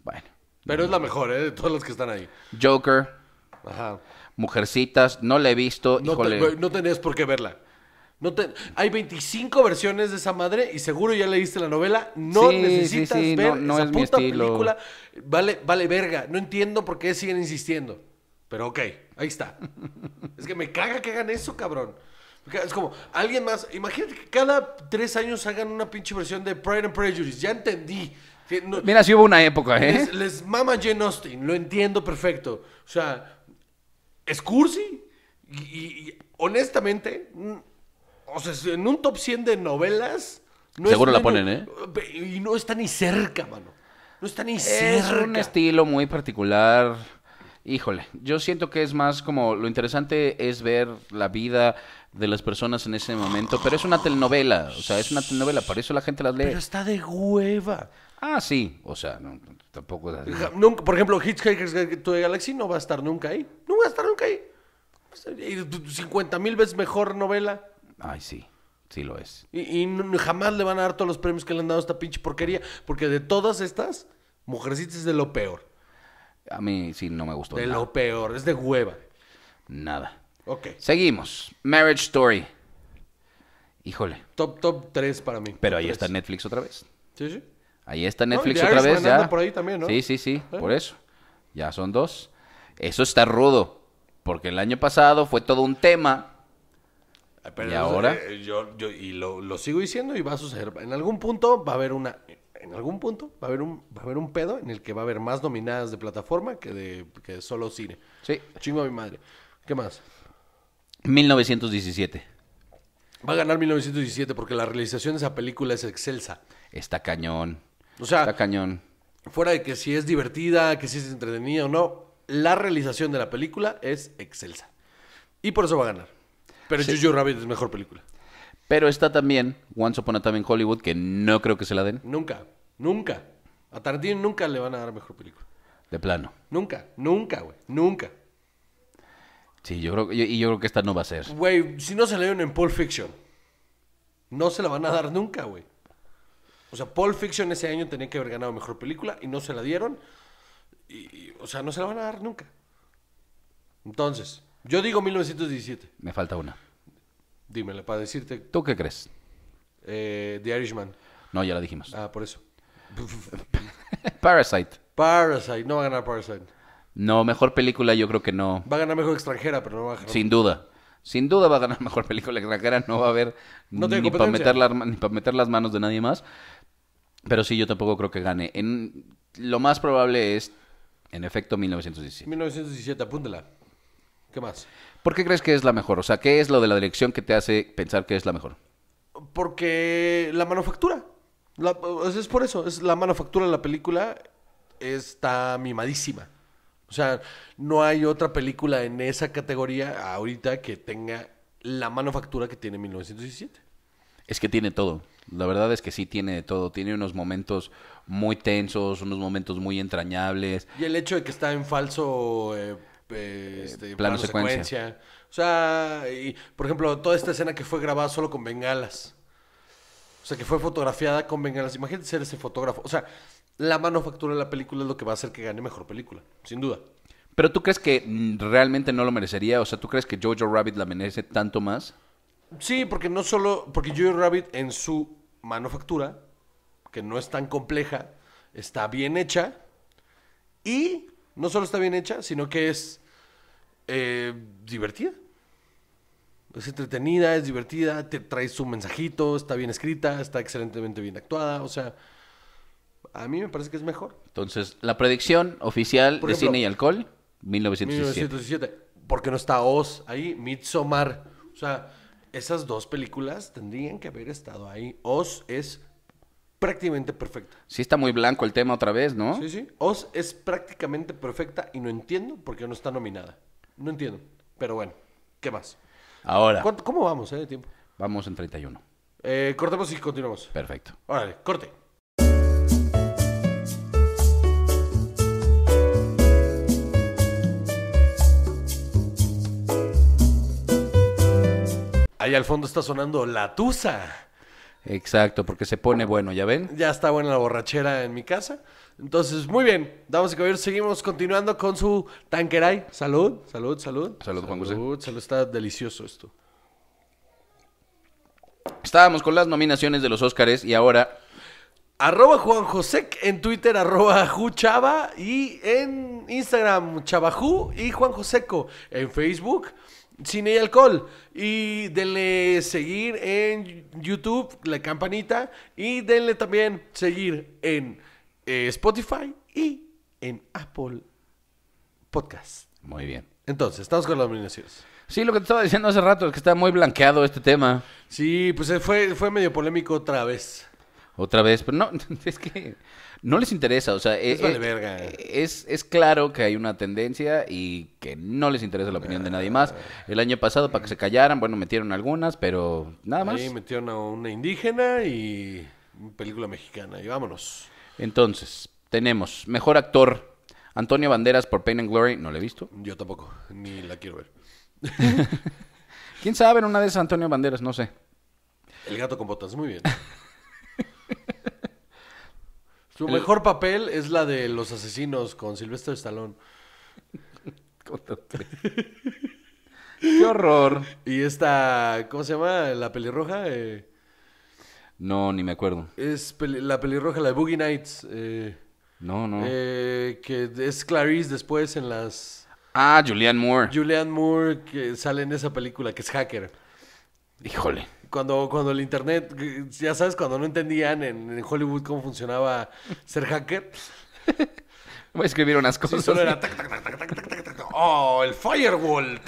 bueno. Pero es la mejor, ¿eh? De todos los que están ahí. Joker, Ajá. Mujercitas, no la he visto. No, tenés no por qué verla hay 25 versiones de esa madre y seguro ya leíste la novela. No necesitas ver esa puta película. Vale, vale verga. No entiendo por qué siguen insistiendo. Pero ok, ahí está. es que me caga que hagan eso, cabrón. Es como, alguien más. Imagínate que cada tres años hagan una pinche versión de Pride and Prejudice. Ya entendí. Mira, si hubo una época, ¿eh? Les, mama Jane Austen, lo entiendo perfecto. O sea, es cursi. y, y honestamente o sea, en un top 100 de novelas. Seguro la ponen, ¿eh? Y no está ni cerca, mano. No está ni cerca. Es un estilo muy particular. Híjole, yo siento que es más como lo interesante es ver la vida de las personas en ese momento, pero es una telenovela, o sea, es una telenovela, Por eso la gente la lee. Pero está de hueva. Ah, sí, o sea, tampoco Nunca, por ejemplo, Hitchhiker's to Galaxy no va a estar nunca ahí. No va a estar nunca ahí. 50 mil veces mejor novela. Ay, sí. Sí lo es. Y, jamás le van a dar todos los premios que le han dado a esta pinche porquería. Porque de todas estas, Mujercitas es de lo peor. A mí sí no me gustó. De lo peor. Es de hueva. Nada. Ok. Seguimos. Marriage Story. Híjole. Top, top 3 para mí. Pero ahí está Netflix otra vez. Sí, sí. Ahí está Netflix otra vez. Ya. Por ahí también, ¿no? Sí, sí, sí. Eh. Por eso. Ya son dos. Eso está rudo. Porque el año pasado fue todo un tema ¿Y ahora? Eh, yo, y lo, sigo diciendo y va a suceder. En algún punto va a haber una... En algún punto va a haber un, va a haber un pedo en el que va a haber más nominadas de plataforma que de, solo cine. Sí. Chingo a mi madre. ¿Qué más? 1917. Va a ganar 1917 porque la realización de esa película es excelsa. Está cañón. O sea, está cañón. Fuera de que si es divertida, que si es entretenida o no, la realización de la película es excelsa. Y por eso va a ganar. Pero Jojo Rabbit es mejor película. Pero está también Once Upon a Time in Hollywood, que no creo que se la den. Nunca, nunca. A Tarantino nunca le van a dar mejor película. De plano. Nunca, nunca, güey. Nunca. Sí, yo creo, y yo creo que esta no va a ser. Güey, si no se la dieron en Pulp Fiction, no se la van a dar nunca, güey. O sea, Pulp Fiction ese año tenía que haber ganado mejor película y no se la dieron. y, o sea, no se la van a dar nunca. Entonces, yo digo 1917. Me falta una. Dímela para decirte. ¿Tú qué crees? Eh, The Irishman. No, ya la dijimos. Ah, por eso. (laughs) Parasite. Parasite. No va a ganar Parasite. No, mejor película yo creo que no. Va a ganar mejor extranjera, pero no va a ganar. Sin duda. Sin duda va a ganar mejor película extranjera. No va a haber no ni para meter, meter las manos de nadie más. Pero sí, yo tampoco creo que gane. lo más probable es, en efecto, 1917. 1917, apúntela. ¿Qué más? ¿Por qué crees que es la mejor? O sea, ¿qué es lo de la dirección que te hace pensar que es la mejor? Porque la manufactura. es por eso, es la manufactura de la película está mimadísima. O sea, no hay otra película en esa categoría ahorita que tenga la manufactura que tiene 1917. Es que tiene todo. La verdad es que sí tiene todo. Tiene unos momentos muy tensos, unos momentos muy entrañables. Y el hecho de que está en falso eh, eh, este, plano, secuencia. O sea, y, por ejemplo, toda esta escena que fue grabada solo con bengalas. O sea, que fue fotografiada con bengalas. Imagínate ser ese fotógrafo. O sea, la manufactura de la película es lo que va a hacer que gane mejor película, sin duda. Pero tú crees que mm, realmente no lo merecería? O sea, ¿tú crees que Jojo Rabbit la merece tanto más? Sí, porque no solo. Porque Jojo Rabbit en su manufactura, que no es tan compleja, está bien hecha. Y no solo está bien hecha, sino que es eh, divertida. Es entretenida, es divertida, te trae su mensajito, está bien escrita, está excelentemente bien actuada, o sea, a mí me parece que es mejor. Entonces, la predicción oficial de cine y alcohol, 1917. 1917. Porque no está Oz ahí, Midsommar, o sea, esas dos películas tendrían que haber estado ahí. Oz es prácticamente perfecta. Sí, está muy blanco el tema otra vez, ¿no? Sí, sí. Oz es prácticamente perfecta y no entiendo por qué no está nominada. No entiendo. Pero bueno, ¿qué más? Ahora. ¿Cómo vamos, eh, de tiempo? Vamos en 31. Eh, cortemos y continuamos. Perfecto. Órale, corte. Ahí al fondo está sonando La Tusa Exacto, porque se pone bueno, ¿ya ven? Ya está buena la borrachera en mi casa. Entonces, muy bien, Damos a seguir seguimos continuando con su tanqueray. Salud, salud, salud. Salud, Juan José. Salud, está delicioso esto. Estábamos con las nominaciones de los Óscares y ahora... Arroba Juan José en Twitter, arroba Chava y en Instagram Chavaju y Juan Joseco en Facebook. Cine y Alcohol. Y denle seguir en YouTube, la campanita. Y denle también seguir en eh, Spotify y en Apple Podcast. Muy bien. Entonces, estamos con los nominaciones. Sí, lo que te estaba diciendo hace rato es que está muy blanqueado este tema. Sí, pues eh, fue, fue medio polémico otra vez. Otra vez, pero no, (laughs) es que no les interesa, o sea, eh, eh, es, es, claro que hay una tendencia y que no les interesa la opinión de nadie más. Ah. El año pasado, para que se callaran, bueno, metieron algunas, pero nada más. Sí, metieron a una indígena y película mexicana, y vámonos. Entonces, tenemos mejor actor, Antonio Banderas por Pain and Glory, no la he visto. Yo tampoco, ni la quiero ver. (laughs) ¿Quién sabe en una de esas Antonio Banderas? No sé. El gato con botas, muy bien. (laughs) Su mejor papel es la de Los Asesinos con Silvestre Stallone. (laughs) ¡Qué horror! Y esta, ¿cómo se llama? ¿La pelirroja? Eh... No, ni me acuerdo. Es la pelirroja, la de Boogie Nights. Eh. No, no. Eh, que es Clarice después en las... Ah, Julianne Moore. Julianne Moore, que sale en esa película, que es hacker. Híjole cuando, cuando el internet, eh, ya sabes, cuando no entendían en, Hollywood cómo funcionaba ser hacker. Voy a escribir unas cosas. solo Oh, el firewall.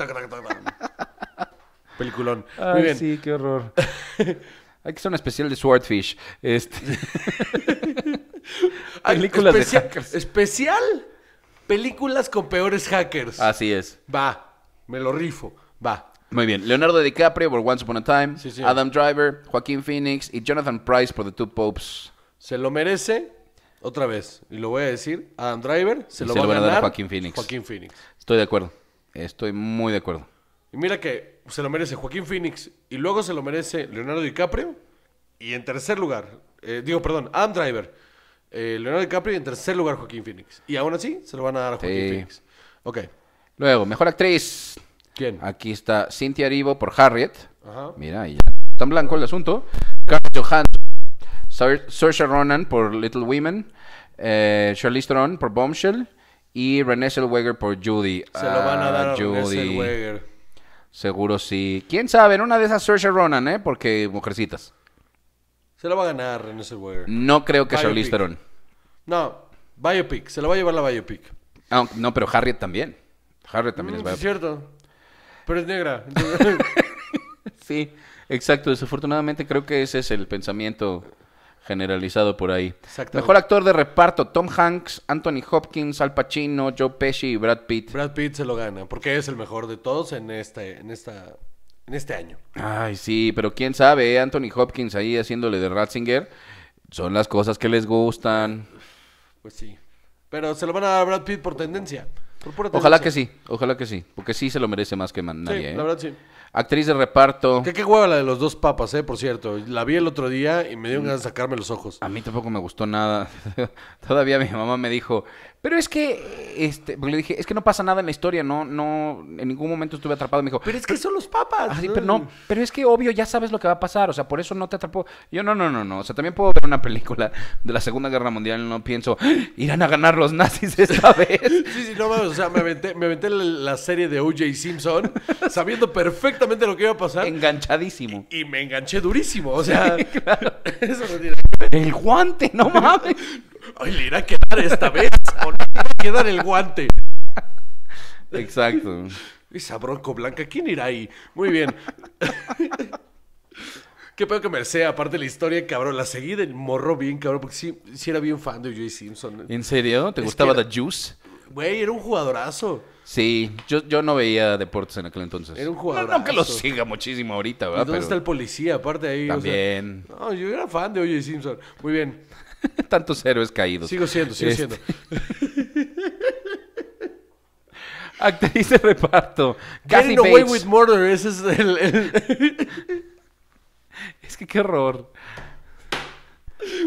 Peliculón. Ay, sí, qué horror. (laughs) Hay que hacer un especial de Swordfish. Este. (laughs) Películas de hackers. Especial películas con peores hackers. Así es. Va, me lo rifo. Va. Muy bien. Leonardo DiCaprio por Once Upon a Time, Adam Driver, Joaquín Phoenix y Jonathan Price por The Two Popes. Se lo merece otra vez. Y lo voy a decir, Adam Driver se, lo, va van a dar a Joaquín Phoenix. Joaquín Phoenix. Estoy de acuerdo. Estoy muy de acuerdo. Y mira que se lo merece Joaquín Phoenix y luego se lo merece Leonardo DiCaprio. Y en tercer lugar, eh, digo, perdón, Adam Driver, eh, Leonardo DiCaprio y en tercer lugar Joaquín Phoenix. Y aún así se lo van a dar a Joaquín Phoenix. Ok. Luego, mejor actriz. Aquí está Cynthia Erivo por Harriet. Mira, ahí ya en blanco el asunto. Carl Johansson, Saoirse Ronan por Little Women, eh, Charlize Theron por Bombshell y Renée Zellweger por Judy. Se lo van a ah, dar a Renée Zellweger. Seguro sí. ¿Quién sabe? En una de esas Saoirse Ronan, ¿eh? Porque mujercitas. Se lo va a ganar Renée Zellweger. No creo que Charlize Theron. No, Biopic. Se lo va a llevar la Biopic. Ah, no, pero Harriet también. Harriet también es mm, Biopic. Es cierto. Pero es negra. (laughs) sí, exacto. Desafortunadamente creo que ese es el pensamiento generalizado por ahí. Mejor actor de reparto, Tom Hanks, Anthony Hopkins, Al Pacino, Joe Pesci y Brad Pitt. Brad Pitt se lo gana, porque es el mejor de todos en este, en esta, en este año. Ay, sí, pero quién sabe, ¿eh? Anthony Hopkins ahí haciéndole de Ratzinger, son las cosas que les gustan. Pues sí. Pero se lo van a dar a Brad Pitt por tendencia. Ojalá que sí, ojalá que sí, porque sí se lo merece más que nadie. ¿eh? la verdad sí. Actriz de reparto. ¿Qué, qué hueva la de los dos papas, ¿eh? por cierto. La vi el otro día y me dio ganas de sacarme los ojos. A mí tampoco me gustó nada. (laughs) Todavía mi mamá me dijo, pero es que, este, porque le dije, es que no pasa nada en la historia, no, no, en ningún momento estuve atrapado. Me dijo, pero es que son los papas. Ah, pero no, pero es que obvio ya sabes lo que va a pasar, o sea, por eso no te atrapó. Yo, no, no, no, no, o sea, también puedo ver una película de la Segunda Guerra Mundial no pienso, ¡Ah! irán a ganar los nazis esta (laughs) vez. sí, sí, no mames, o sea, me aventé, me aventé la serie de O.J. Simpson (laughs) sabiendo perfectamente lo que iba a pasar. Enganchadísimo. Y, me enganché durísimo, o sea, (laughs) claro. eso no tiene... El guante, no mames le irá a quedar esta vez o no le irá a quedar el guante. Exacto. (laughs) Esa bronco blanca, ¿quién irá ahí? Muy bien. (laughs) Qué peor que Mercé, aparte de la historia, cabrón. La seguí del morro bien, cabrón, porque sí, era bien fan de O.J. Simpson. ¿En serio? ¿Te gustaba The Juice? Güey, era un jugadorazo. Sí, yo, yo no veía deportes en aquel entonces. Era un jugadorazo. No, lo siga muchísimo ahorita, ¿verdad? dónde está el policía? Aparte ahí. también. no, yo era fan de O.J. Simpson. Muy bien. (laughs) Tantos héroes caídos. Sigo siendo, sigo este- siendo. (laughs) Actriz de reparto. Getting Away with Murder, ese es el... (laughs) es que qué horror.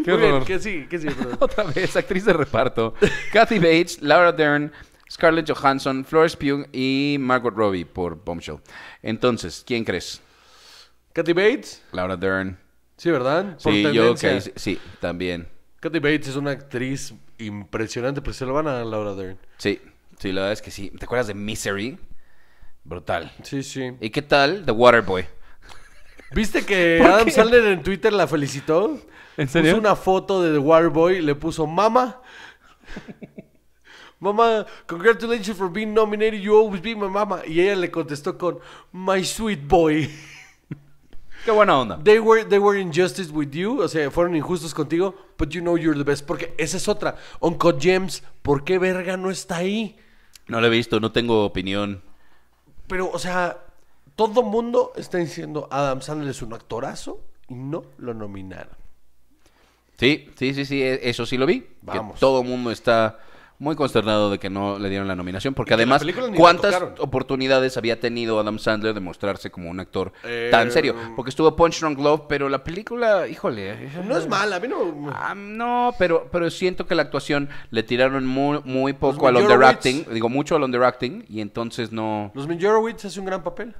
Qué horror. ¿qué sí, ¿Qué Otra vez, actriz de reparto. Kathy Bates, Laura Dern, Scarlett Johansson, Flores Pugh y Margot Robbie por Bombshell. Entonces, ¿quién crees? Kathy Bates. Laura Dern. Sí, ¿verdad? Por sí, yo, sí, también. Kathy Bates es una actriz impresionante, pero se lo van a Laura Dern. Sí, sí, la verdad es que sí. ¿Te acuerdas de Misery? Brutal. Sí, sí. ¿Y qué tal The Waterboy? ¿Viste que (laughs) Adam Sandler en Twitter la felicitó? ¿En serio? Puso una foto de The Waterboy, le puso mama. mamá, congratulations for being nominated. You always be my mama. Y ella le contestó con My sweet boy. (laughs) Qué buena onda. They were, they were injustice with you, o sea, fueron injustos contigo, but you know you're the best. Porque esa es otra. Uncle James, ¿por qué verga no está ahí? No lo he visto, no tengo opinión. Pero, o sea, todo mundo está diciendo Adam Sandler es un actorazo y no lo nominaron. Sí, sí, sí, sí, e-, eso sí lo vi. Vamos. todo mundo está muy consternado de que no le dieron la nominación, porque además, ¿cuántas oportunidades había tenido Adam Sandler de mostrarse como un actor tan eh, serio? Porque estuvo Punch Drunk Love, pero la película, híjole. Eh, no es mala, a mí no. Ah, no, pero, pero siento que la actuación le tiraron muy, poco al underacting, digo, mucho al underacting, y entonces no. Los Minjorowitz hace un gran papel.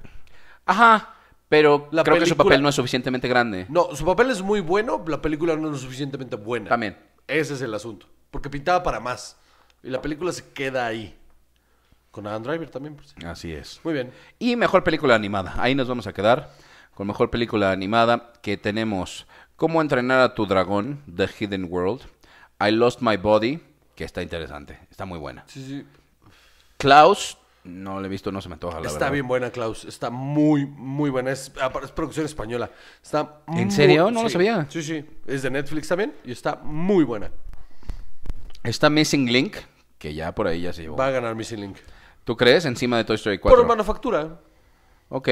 Ajá. Pero la creo que su papel no es suficientemente grande. No, su papel es muy bueno, la película no es suficientemente buena. También. Ese es el asunto. Porque pintaba para más. Y la película se queda ahí. Con Adam Driver también. Así es. Muy bien. Y mejor película animada. Ahí nos vamos a quedar con mejor película animada que tenemos Cómo entrenar a tu dragón, The Hidden World, I Lost My Body, que está interesante, está muy buena. Sí, sí. Klaus, no la he visto, no se me antoja la Está bien buena Klaus, está muy, muy buena, es, ah, producción española. Está ¿En serio? No lo sabía. Sí, sí, es de Netflix también y está muy buena. Está Missing Link, que ya por ahí ya se llevó. Va a ganar Missing Link. ¿Tú crees? Encima de Toy Story 4. Por manufactura. Ok.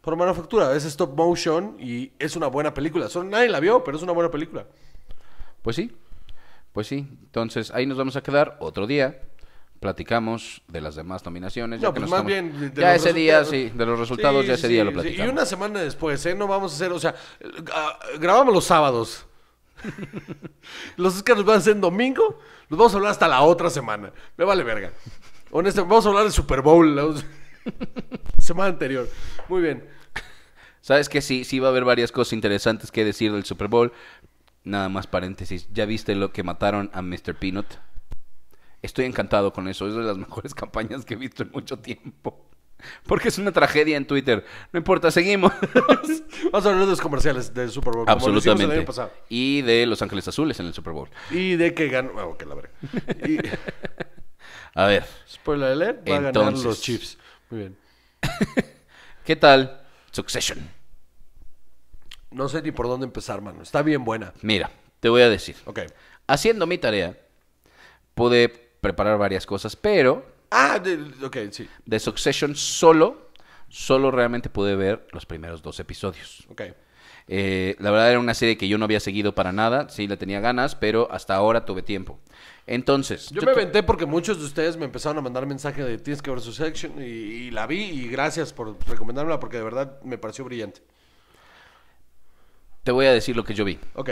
Por manufactura. Es stop motion y es una buena película. nadie la vio, pero es una buena película. Pues sí. Pues sí. Entonces ahí nos vamos a quedar otro día. Platicamos de las demás nominaciones. No, pues ya más bien. ya ese día, sí. De los resultados, ya ese día lo platicamos. Y una semana después, ¿eh? No vamos a hacer. O sea, eh, ah, grabamos los sábados. (laughs) los Oscars van a ser en domingo, los vamos a hablar hasta la otra semana. Me vale verga. Honestamente, vamos a hablar del Super Bowl la (laughs) semana anterior. Muy bien. Sabes que sí, sí va a haber varias cosas interesantes que decir del Super Bowl. Nada más paréntesis. ¿Ya viste lo que mataron a Mr. Peanut? Estoy encantado con eso. Es una de las (laughs) mejores campañas que he visto en mucho tiempo. Porque es una tragedia en Twitter. No importa, seguimos. (laughs) Vamos a hablar de los comerciales del Super Bowl. Absolutamente. Y de Los Ángeles Azules en el Super Bowl. Y de que ganó. Bueno, ah, que la verga. (laughs) a ver. Spoiler alert, va a ganar los Chiefs. Muy bien. (laughs) ¿Qué tal Succession? No sé ni por dónde empezar, mano. Está bien buena. Mira, te voy a decir. Ok. Haciendo mi tarea, pude preparar varias cosas, pero Ah, de, ok, sí. De Succession solo, solo realmente pude ver los primeros dos episodios. Ok. Eh, la verdad era una serie que yo no había seguido para nada, sí, la tenía ganas, pero hasta ahora tuve tiempo. Entonces... Yo, me aventé porque muchos de ustedes me empezaron a mandar mensaje de tienes que ver Succession y, la vi y gracias por recomendármela porque de verdad me pareció brillante. Te voy a decir lo que yo vi. Ok.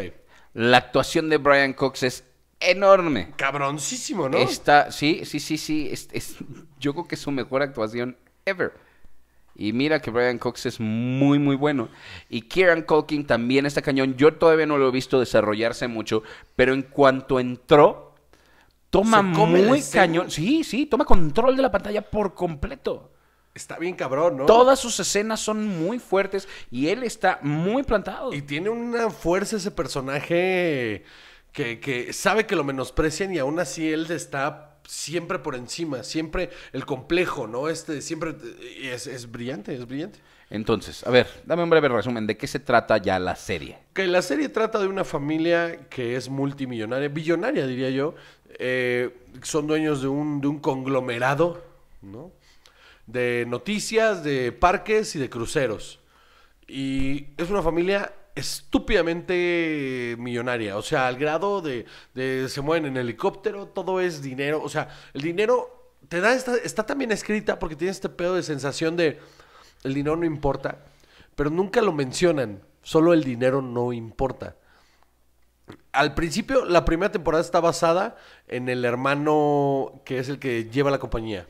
La actuación de Brian Cox es enorme. Cabroncísimo, ¿no? Está, sí, sí, sí, sí. Es, yo creo que es su mejor actuación ever. Y mira que Brian Cox es muy, muy bueno. Y Kieran Culkin también está cañón. Yo todavía no lo he visto desarrollarse mucho, pero en cuanto entró, toma muy cañón. Sí, sí, toma control de la pantalla por completo. Está bien cabrón, ¿no? Todas sus escenas son muy fuertes y él está muy plantado. Y tiene una fuerza ese personaje que, sabe que lo menosprecian y aún así él está siempre por encima, siempre el complejo, ¿no? Este siempre es, brillante, es brillante. Entonces, a ver, dame un breve resumen de qué se trata ya la serie. Que la serie trata de una familia que es multimillonaria, billonaria diría yo, eh, son dueños de un, de un conglomerado, ¿no? De noticias, de parques y de cruceros. Y es una familia estúpidamente millonaria. O sea, al grado de, se mueven en helicóptero, todo es dinero. O sea, el dinero te da está también escrita porque tiene este pedo de sensación de el dinero no importa, pero nunca lo mencionan. Solo el dinero no importa. Al principio, la primera temporada está basada en el hermano que es el que lleva la compañía.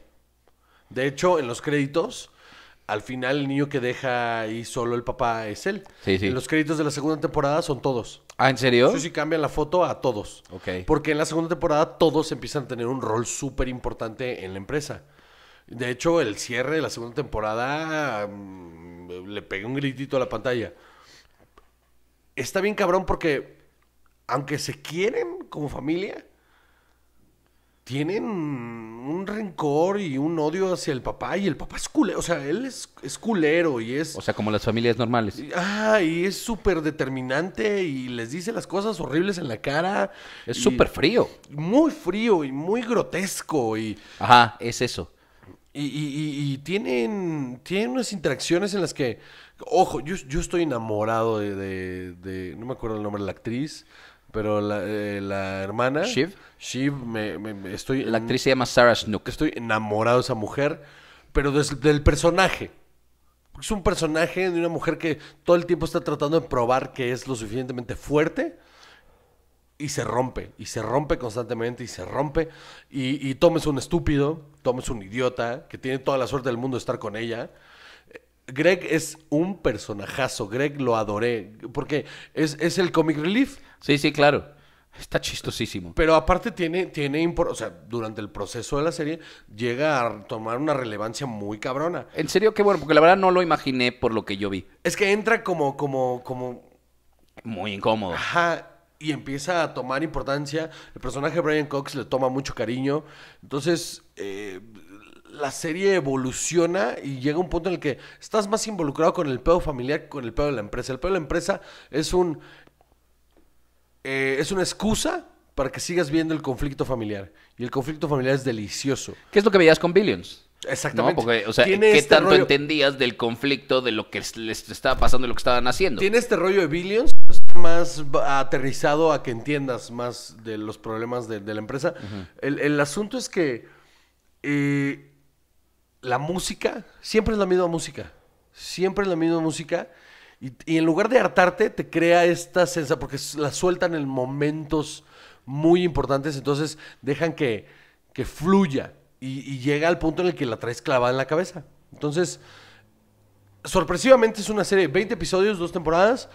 De hecho, en los créditos al final el niño que deja ahí solo el papá es él. Sí, sí. los créditos de la segunda temporada son todos. ¿Ah, en serio? Sí, sí, cambian la foto a todos. Ok. Porque en la segunda temporada todos empiezan a tener un rol súper importante en la empresa. De hecho, el cierre de la segunda temporada mm, le pegué un gritito a la pantalla. Está bien cabrón porque, aunque se quieren como familia, tienen un rencor y un odio hacia el papá y el papá es culero, o sea, él es, es culero y es... O sea, como las familias normales. ah, y es súper determinante y les dice las cosas horribles en la cara. Es súper frío. Muy frío y muy grotesco y... Ajá, es eso. Y, y, tienen, tienen unas interacciones en las que, ojo, yo, estoy enamorado de, de, de, no me acuerdo el nombre de la actriz, pero eh, la, hermana... Shiv. Shiv, me, estoy... La actriz se llama Sarah Snook. Estoy enamorado de esa mujer, pero del personaje. Es un personaje de una mujer que todo el tiempo está tratando de probar que es lo suficientemente fuerte y se rompe, y se rompe constantemente, y se rompe. Y, y Tom un estúpido, tomes un idiota, que tiene toda la suerte del mundo de estar con ella. Greg es un personajazo, Greg lo adoré, porque es, es el comic relief. Sí, sí, claro. Está chistosísimo. Pero aparte tiene, tiene, o sea, durante el proceso de la serie llega a tomar una relevancia muy cabrona. En serio, qué bueno, porque la verdad no lo imaginé por lo que yo vi. Es que entra como, como, como... Muy incómodo. Ajá, y empieza a tomar importancia. El personaje de Brian Cox le toma mucho cariño. Entonces, eh, la serie evoluciona y llega un punto en el que estás más involucrado con el pedo familiar que con el pedo de la empresa. El pedo de la empresa es un eh, es una excusa para que sigas viendo el conflicto familiar. Y el conflicto familiar es delicioso. ¿Qué es lo que veías con Billions? Exactamente. Porque, o sea, ¿qué este tanto entendías del conflicto de lo que les estaba pasando y lo que estaban haciendo? Tiene este rollo de Billions, está más aterrizado a que entiendas más de los problemas de, la empresa. el, asunto es que eh, la música siempre es la misma música. Siempre es la misma música y, en lugar de hartarte, te crea esta sensación, porque la sueltan en momentos muy importantes, entonces dejan que, que fluya y, llega al punto en el que la traes clavada en la cabeza. Entonces, sorpresivamente es una serie de 20 episodios, dos temporadas,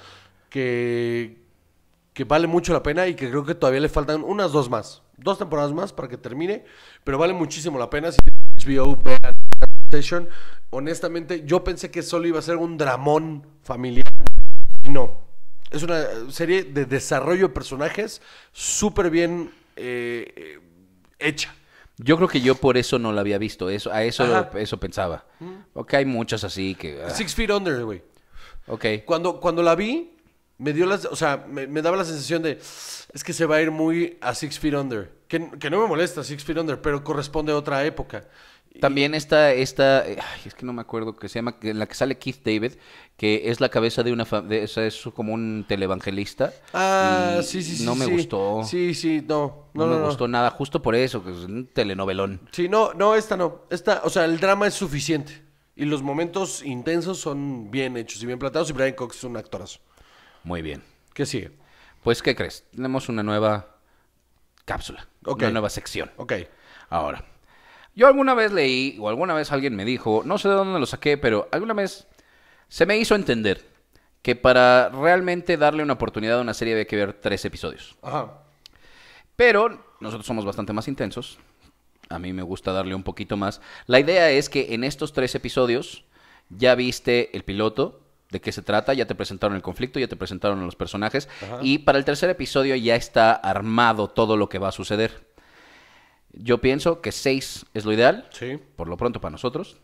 que, que vale mucho la pena y que creo que todavía le faltan unas dos más, dos temporadas más para que termine, pero vale muchísimo la pena. Si HBO, Station, honestamente, yo pensé que solo iba a ser un dramón familiar. no. Es una serie de desarrollo de personajes súper bien eh, hecha. Yo creo que yo por eso no la había visto. Eso, a eso, eso pensaba. Porque mm. hay muchas así que. Ah. Six Feet Under, güey. Ok. Cuando, cuando la vi, me dio las. O sea, me, daba la sensación de. Es que se va a ir muy a Six Feet Under. Que, que no me molesta Six Feet Under, pero corresponde a otra época. También está esta, es que no me acuerdo que se llama, en la que sale Keith David, que es la cabeza de una es como un televangelista. Ah, sí, sí, sí. No me gustó. Sí, sí, no. No, me gustó nada, justo por eso, que es un telenovelón. Sí, no, no, esta no. Esta, o sea, el drama es suficiente. Y los momentos intensos son bien hechos y bien plantados Y Brian Cox es un actorazo. Muy bien. ¿Qué sigue? Pues, ¿qué crees? Tenemos una nueva cápsula. Una nueva sección. Ok. Ahora. Yo alguna vez leí, o alguna vez alguien me dijo, no sé de dónde lo saqué, pero alguna vez se me hizo entender que para realmente darle una oportunidad a una serie había que ver tres episodios. Ajá. Pero nosotros somos bastante más intensos. A mí me gusta darle un poquito más. La idea es que en estos tres episodios ya viste el piloto, de qué se trata, ya te presentaron el conflicto, ya te presentaron los personajes. Y para el tercer episodio ya está armado todo lo que va a suceder. Yo pienso que 6 es lo ideal, sí. por lo pronto para nosotros.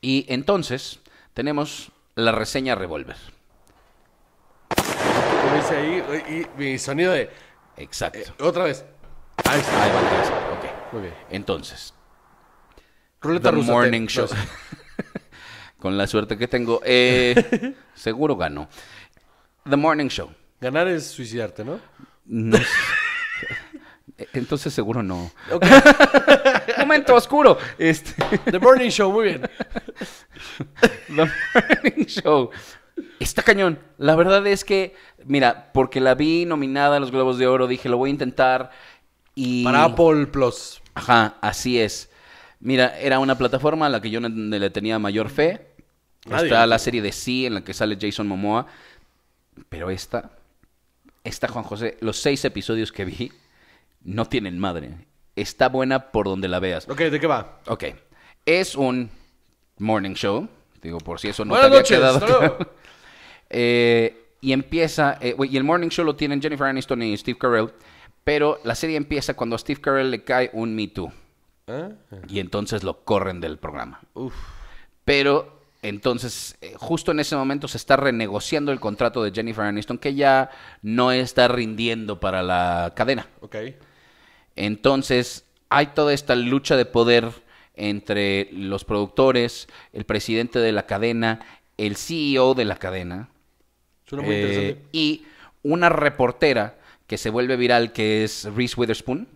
Y entonces tenemos la reseña Revolver. dice ahí, y, mi sonido de... Exacto. Eh, otra vez. Ahí está. Ahí va, Muy bien. Entonces. Ruleta The Morning Show. (laughs) Con la suerte que tengo, eh, (laughs) seguro gano. The Morning Show. Ganar es suicidarte, ¿no? No. Eh, entonces seguro no. (laughs) Momento oscuro. Este. The Burning Show, muy bien. (laughs) The Burning Show. Está cañón. La verdad es que, mira, porque la vi nominada a los Globos de Oro, dije, lo voy a intentar. Y... Para Apple Plus. Ajá, así es. Mira, era una plataforma a la que yo le tenía mayor fe. Está la serie de Sí, en la que sale Jason Momoa. Pero esta, esta Juan José, los seis episodios que vi, no tienen madre. Está buena por donde la veas. Ok, ¿de qué va? Ok. Es un morning show. Digo, por si eso no te había quedado. (laughs) Eh, y empieza. Eh, y el morning show lo tienen Jennifer Aniston y Steve Carell. Pero la serie empieza cuando a Steve Carell le cae un Me Too. Ah. Y entonces lo corren del programa. Uf. Pero entonces, eh, justo en ese momento se está renegociando el contrato de Jennifer Aniston, que ya no está rindiendo para la cadena. Ok. Entonces, hay toda esta lucha de poder entre los productores, el presidente de la cadena, el CEO de la cadena. Eh, y una reportera que se vuelve viral, que es Reese Witherspoon,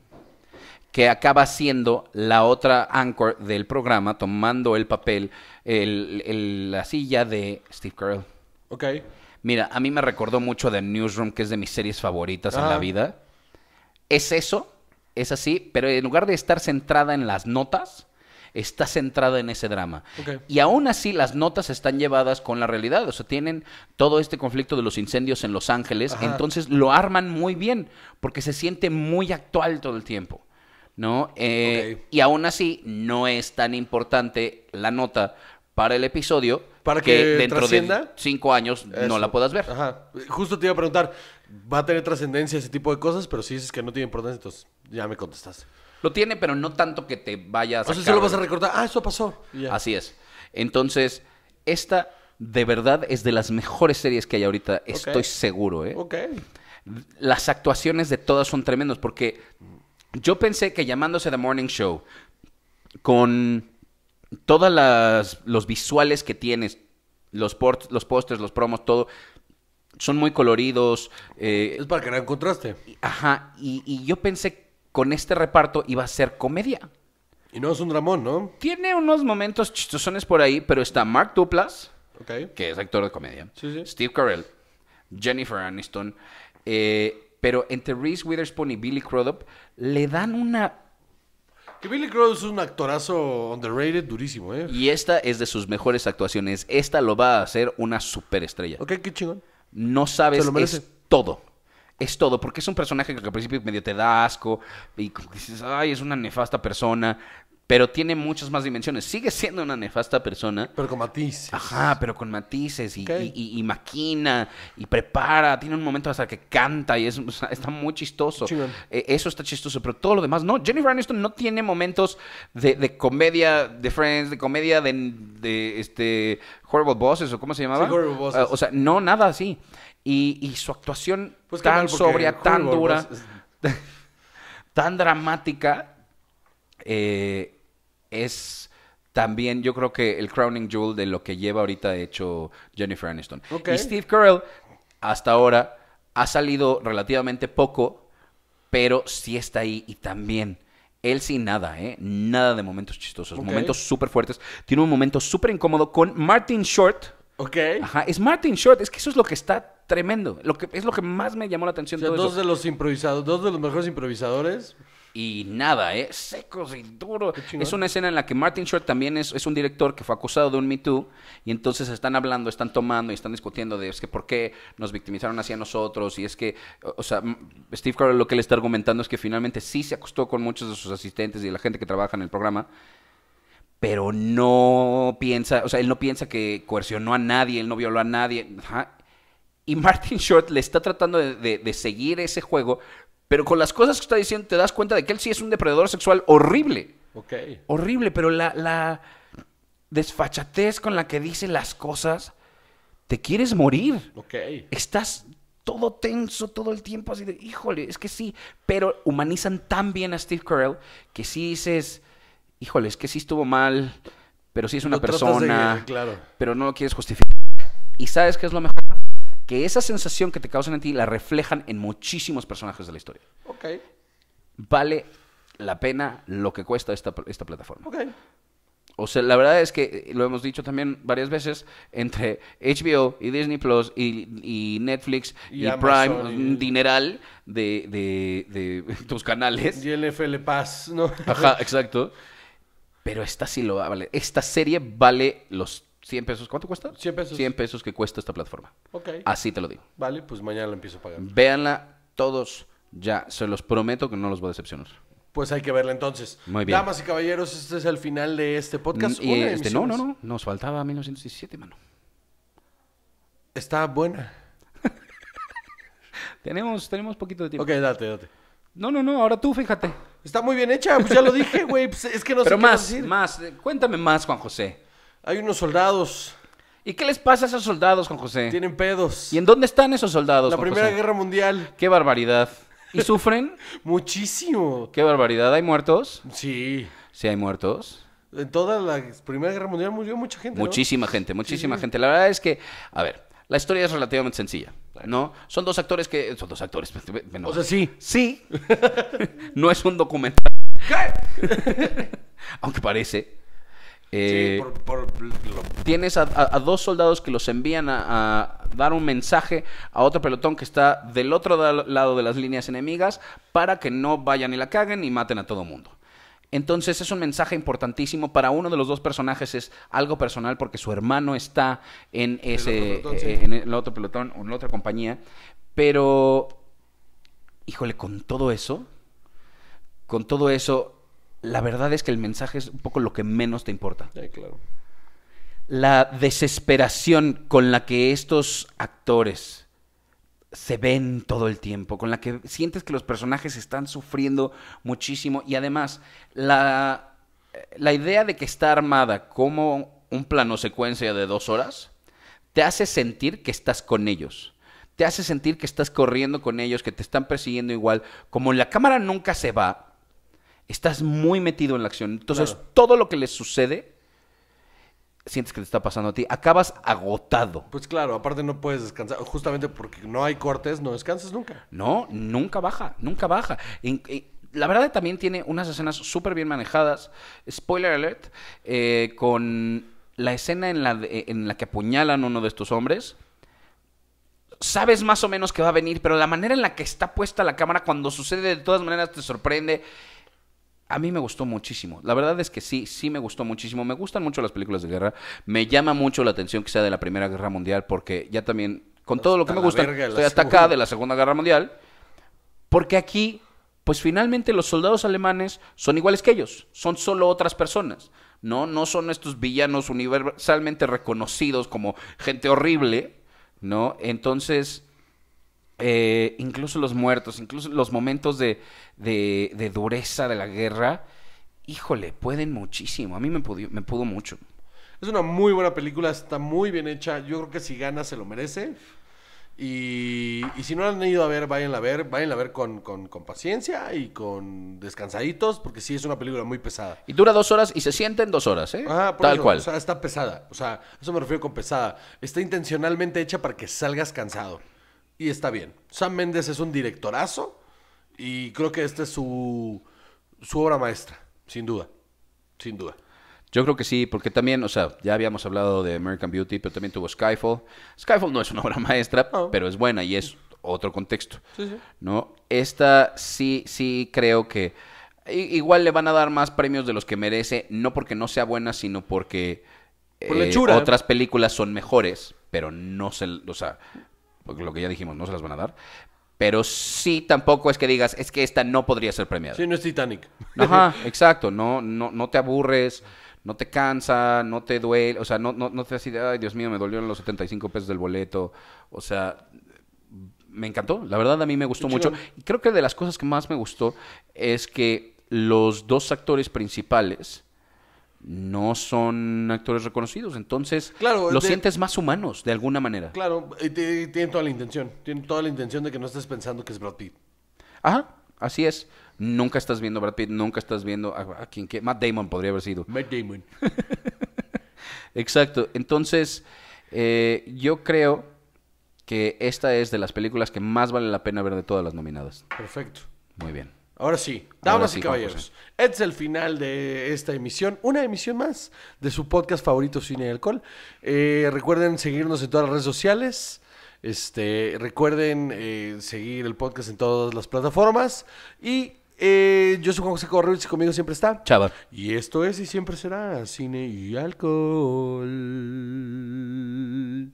que acaba siendo la otra anchor del programa, tomando el papel, la silla de Steve Carell. Ok. Mira, a mí me recordó mucho de Newsroom, que es de mis series favoritas en la vida. Es eso, es así, pero en lugar de estar centrada en las notas, está centrada en ese drama. Y aún así las notas están llevadas con la realidad, o sea, tienen todo este conflicto de los incendios en Los Ángeles, entonces lo arman muy bien, porque se siente muy actual todo el tiempo. ¿No? Eh, y aún así no es tan importante la nota para el episodio para que, dentro de cinco años no la puedas ver. Ajá. Justo te iba a preguntar, ¿va a tener trascendencia ese tipo de cosas? Pero si dices que no tiene importancia, entonces ya me contestaste. Lo tiene, pero no tanto que te vayas. O sea, lo vas a recordar, ah, eso pasó. Así es. Entonces, esta de verdad es de las mejores series que hay ahorita, estoy seguro, ¿eh? Ok. Las actuaciones de todas son tremendas, porque yo pensé que llamándose The Morning Show, con todos los visuales que tienes, los, los pósters, los promos, todo, son muy coloridos. Eh, es para que no encontraste. Ajá, y, y yo pensé con este reparto iba a ser comedia. Y no es un dramón, ¿no? Tiene unos momentos chistosones por ahí, pero está Mark Duplas, que es actor de comedia, Steve Carell, Jennifer Aniston, eh, pero entre Reese Witherspoon y Billy Crudup le dan una... Que Billy Crudup es un actorazo underrated durísimo, ¿eh? Y esta es de sus mejores actuaciones. Esta lo va a hacer una superestrella. Ok, qué chingón. No sabes, lo es todo es todo, porque es un personaje que al principio medio te da asco y como que dices, ay, es una nefasta persona, pero tiene muchas más dimensiones. Sigue siendo una nefasta persona. Pero con matices. Ajá, pero con matices y, y, maquina y prepara. Tiene un momento hasta que canta y es, está muy chistoso. E, eso está chistoso, pero todo lo demás no. Jennifer Aniston no tiene momentos de, comedia de Friends, de comedia de, este Horrible Bosses o cómo se llamaba. Ah, o sea, no, nada así. Y, su actuación pues tan sobria, tan dura, pues, (laughs) tan dramática, eh, es también yo creo que el crowning jewel de lo que lleva ahorita hecho Jennifer Aniston. Y Steve Carell hasta ahora ha salido relativamente poco, pero sí está ahí y también él sin nada, ¿eh? Nada de momentos chistosos, momentos súper fuertes. Tiene un momento súper incómodo con Martin Short. Ok. Ajá, es Martin Short, es que eso es lo que está tremendo. Lo que, es lo que más me llamó la atención. de dos de los improvisados, dos de los mejores improvisadores. Y nada, ¿eh? Secos y duro. Es una escena en la que Martin Short también es, es, un director que fue acusado de un Me Too. Y entonces están hablando, están tomando y están discutiendo de es que por qué nos victimizaron hacia nosotros. Y es que, o sea, mm, Steve Carell lo que le está argumentando es que finalmente sí se acostó con muchos de sus asistentes y la gente que trabaja en el programa pero no piensa, o sea, él no piensa que coercionó a nadie, él no violó a nadie. Ajá. Y Martin Short le está tratando de, seguir ese juego, pero con las cosas que está diciendo te das cuenta de que él sí es un depredador sexual horrible. Ok. Horrible, pero la, desfachatez con la que dice las cosas, te quieres morir. Ok. Estás todo tenso todo el tiempo, así de, híjole, es que sí, pero humanizan tan bien a Steve Carell que sí dices, híjole, es que sí estuvo mal, pero sí es una persona, claro. pero no lo quieres justificar. ¿Y sabes que es lo mejor? que esa sensación que te causan en ti la reflejan en muchísimos personajes de la historia. Ok. Vale la pena lo que cuesta esta, esta plataforma. O sea, la verdad es que eh, lo hemos dicho también varias veces, entre HBO y Disney Plus y, Netflix y, Prime, un dineral de, de, de, (laughs) tus canales. Y el FL Pass, ¿no? Ajá, exacto. Pero esta sí lo vale. Esta serie vale los 100 pesos. ¿Cuánto cuesta? 100 pesos. 100 pesos que cuesta esta plataforma. Ok. Así te lo digo. Vale, pues mañana la empiezo a pagar. Véanla todos ya. Se los prometo que no los voy a decepcionar. Pues hay que verla entonces. Muy bien. Damas y caballeros, este es el final de este podcast. Y este, no, no, no. Nos faltaba 1917, mano. Está buena. (laughs) tenemos, tenemos poquito de tiempo. Ok, date, date. No, no, no, ahora tú fíjate. Está muy bien hecha, pues ya lo dije, güey. Pues, es que no Pero más, más. Cuéntame más, Juan José. Hay unos soldados. ¿Y qué les pasa a esos soldados, Juan José? Tienen pedos. ¿Y en dónde están esos soldados? La Primera Guerra Mundial. Qué barbaridad. ¿Y sufren? (laughs) Muchísimo. Qué barbaridad. ¿Hay muertos? Sí. Sí, hay muertos. En toda la Primera Guerra Mundial murió mucha gente. Muchísima gente, muchísima gente. La verdad es que, a ver, la historia es relativamente sencilla, ¿no? Son dos actores que. Son dos actores. (laughs) O sea, sí. Sí. (laughs) no es un documental. ¿Qué? Aunque parece. Eh, tienes a, dos soldados que los envían a, dar un mensaje a otro pelotón que está del otro lado de las líneas enemigas para que no vayan y la caguen y maten a todo mundo. Entonces es un mensaje importantísimo para uno de los dos personajes, es algo personal porque su hermano está en ese eh, en el otro pelotón o en la otra compañía, pero híjole, con todo eso, con todo eso la verdad es que el mensaje es un poco lo que menos te importa. Sí, eh, claro. La desesperación con la que estos actores se ven todo el tiempo, con la que sientes que los personajes están sufriendo muchísimo y además la, la idea de que está armada como un plano secuencia de dos horas te hace sentir que estás con ellos te hace sentir que estás corriendo con ellos, que te están persiguiendo igual. Como la cámara nunca se va, Estás muy metido en la acción. Entonces, todo lo que le sucede, sientes que te está pasando a ti. Acabas agotado. Pues claro, aparte no puedes descansar. Justamente porque no hay cortes, no descansas nunca. No, nunca baja, nunca baja. Eh, la verdad también tiene unas escenas súper bien manejadas. Spoiler alert, eh, con la escena en la, en la que apuñalan a uno de estos hombres sabes más o menos que va a venir, pero la manera en la que está puesta la cámara cuando sucede de todas maneras te sorprende a mí me gustó muchísimo. La verdad es que sí, sí me gustó muchísimo. Me gustan mucho las películas de guerra. Me llama mucho la atención que sea de la Primera Guerra Mundial porque ya también, con pues todo lo que me gusta, estoy hasta acá de la Segunda Guerra Mundial. Porque aquí, pues finalmente los soldados alemanes son iguales que ellos. Son solo otras personas. No, no son estos villanos universalmente reconocidos como gente horrible, ¿no? Entonces, eh, incluso los muertos, incluso los momentos de, dureza de la guerra, híjole, pueden muchísimo. A mí me, pudo, mucho. Es una muy buena película, está muy bien hecha. Yo creo que si gana se lo merece. Y, si no la han ido a ver, váyanla a ver, váyanla a ver con, paciencia y con descansaditos, porque sí es una película muy pesada. Y dura dos horas y se sienten dos horas, ¿eh? Ah, Tal cual. O sea, está pesada. O sea, eso me refiero con pesada. Está intencionalmente hecha para que salgas cansado y está bien. Sam Méndez es un directorazo y creo que esta es su, su obra maestra, sin duda, sin duda. Yo creo que sí, porque también, o sea, ya habíamos hablado de American Beauty, pero también tuvo Skyfall. Skyfall no es una obra maestra, pero es buena y es otro contexto. Sí, sí. ¿No? Esta sí, sí creo que igual le van a dar más premios de los que merece, no porque no sea buena, sino porque eh, ¿eh? otras películas son mejores, pero no se, o sea, porque lo que ya dijimos, no se las van a dar. Pero sí tampoco es que digas, es que esta no podría ser premiada. Sí, no es Titanic. Ajá, (laughs) exacto. No, no, no te aburres, no te cansa, no te duele. O sea, no, no, no te haces ay, Dios mío, me dolieron los 75 pesos del boleto. O sea, me encantó. La verdad, a mí me gustó mucho. Y creo que de las cosas que más me gustó es que los dos actores principales no son actores reconocidos. Entonces, claro, los sientes más humanos, de alguna manera. Claro, tienen toda la intención. Tienen toda la intención de que no estés pensando que es Brad Pitt. Ajá, así es. Nunca estás viendo Brad Pitt, nunca estás viendo a, quien que Matt Damon podría haber sido. Matt Damon. (laughs) Exacto. Entonces, eh, yo creo que esta es de las películas que más vale la pena ver de todas las nominadas. Perfecto. Muy bien. Ahora sí, damas y caballeros, es el final de esta emisión, una emisión más de su podcast favorito Cine y Alcohol. Eh, recuerden seguirnos en todas las redes sociales. Este, recuerden eh, seguir el podcast en todas las plataformas. Y eh, yo soy Juan José Correos y conmigo siempre está Chava. Y esto es y siempre será Cine y Alcohol.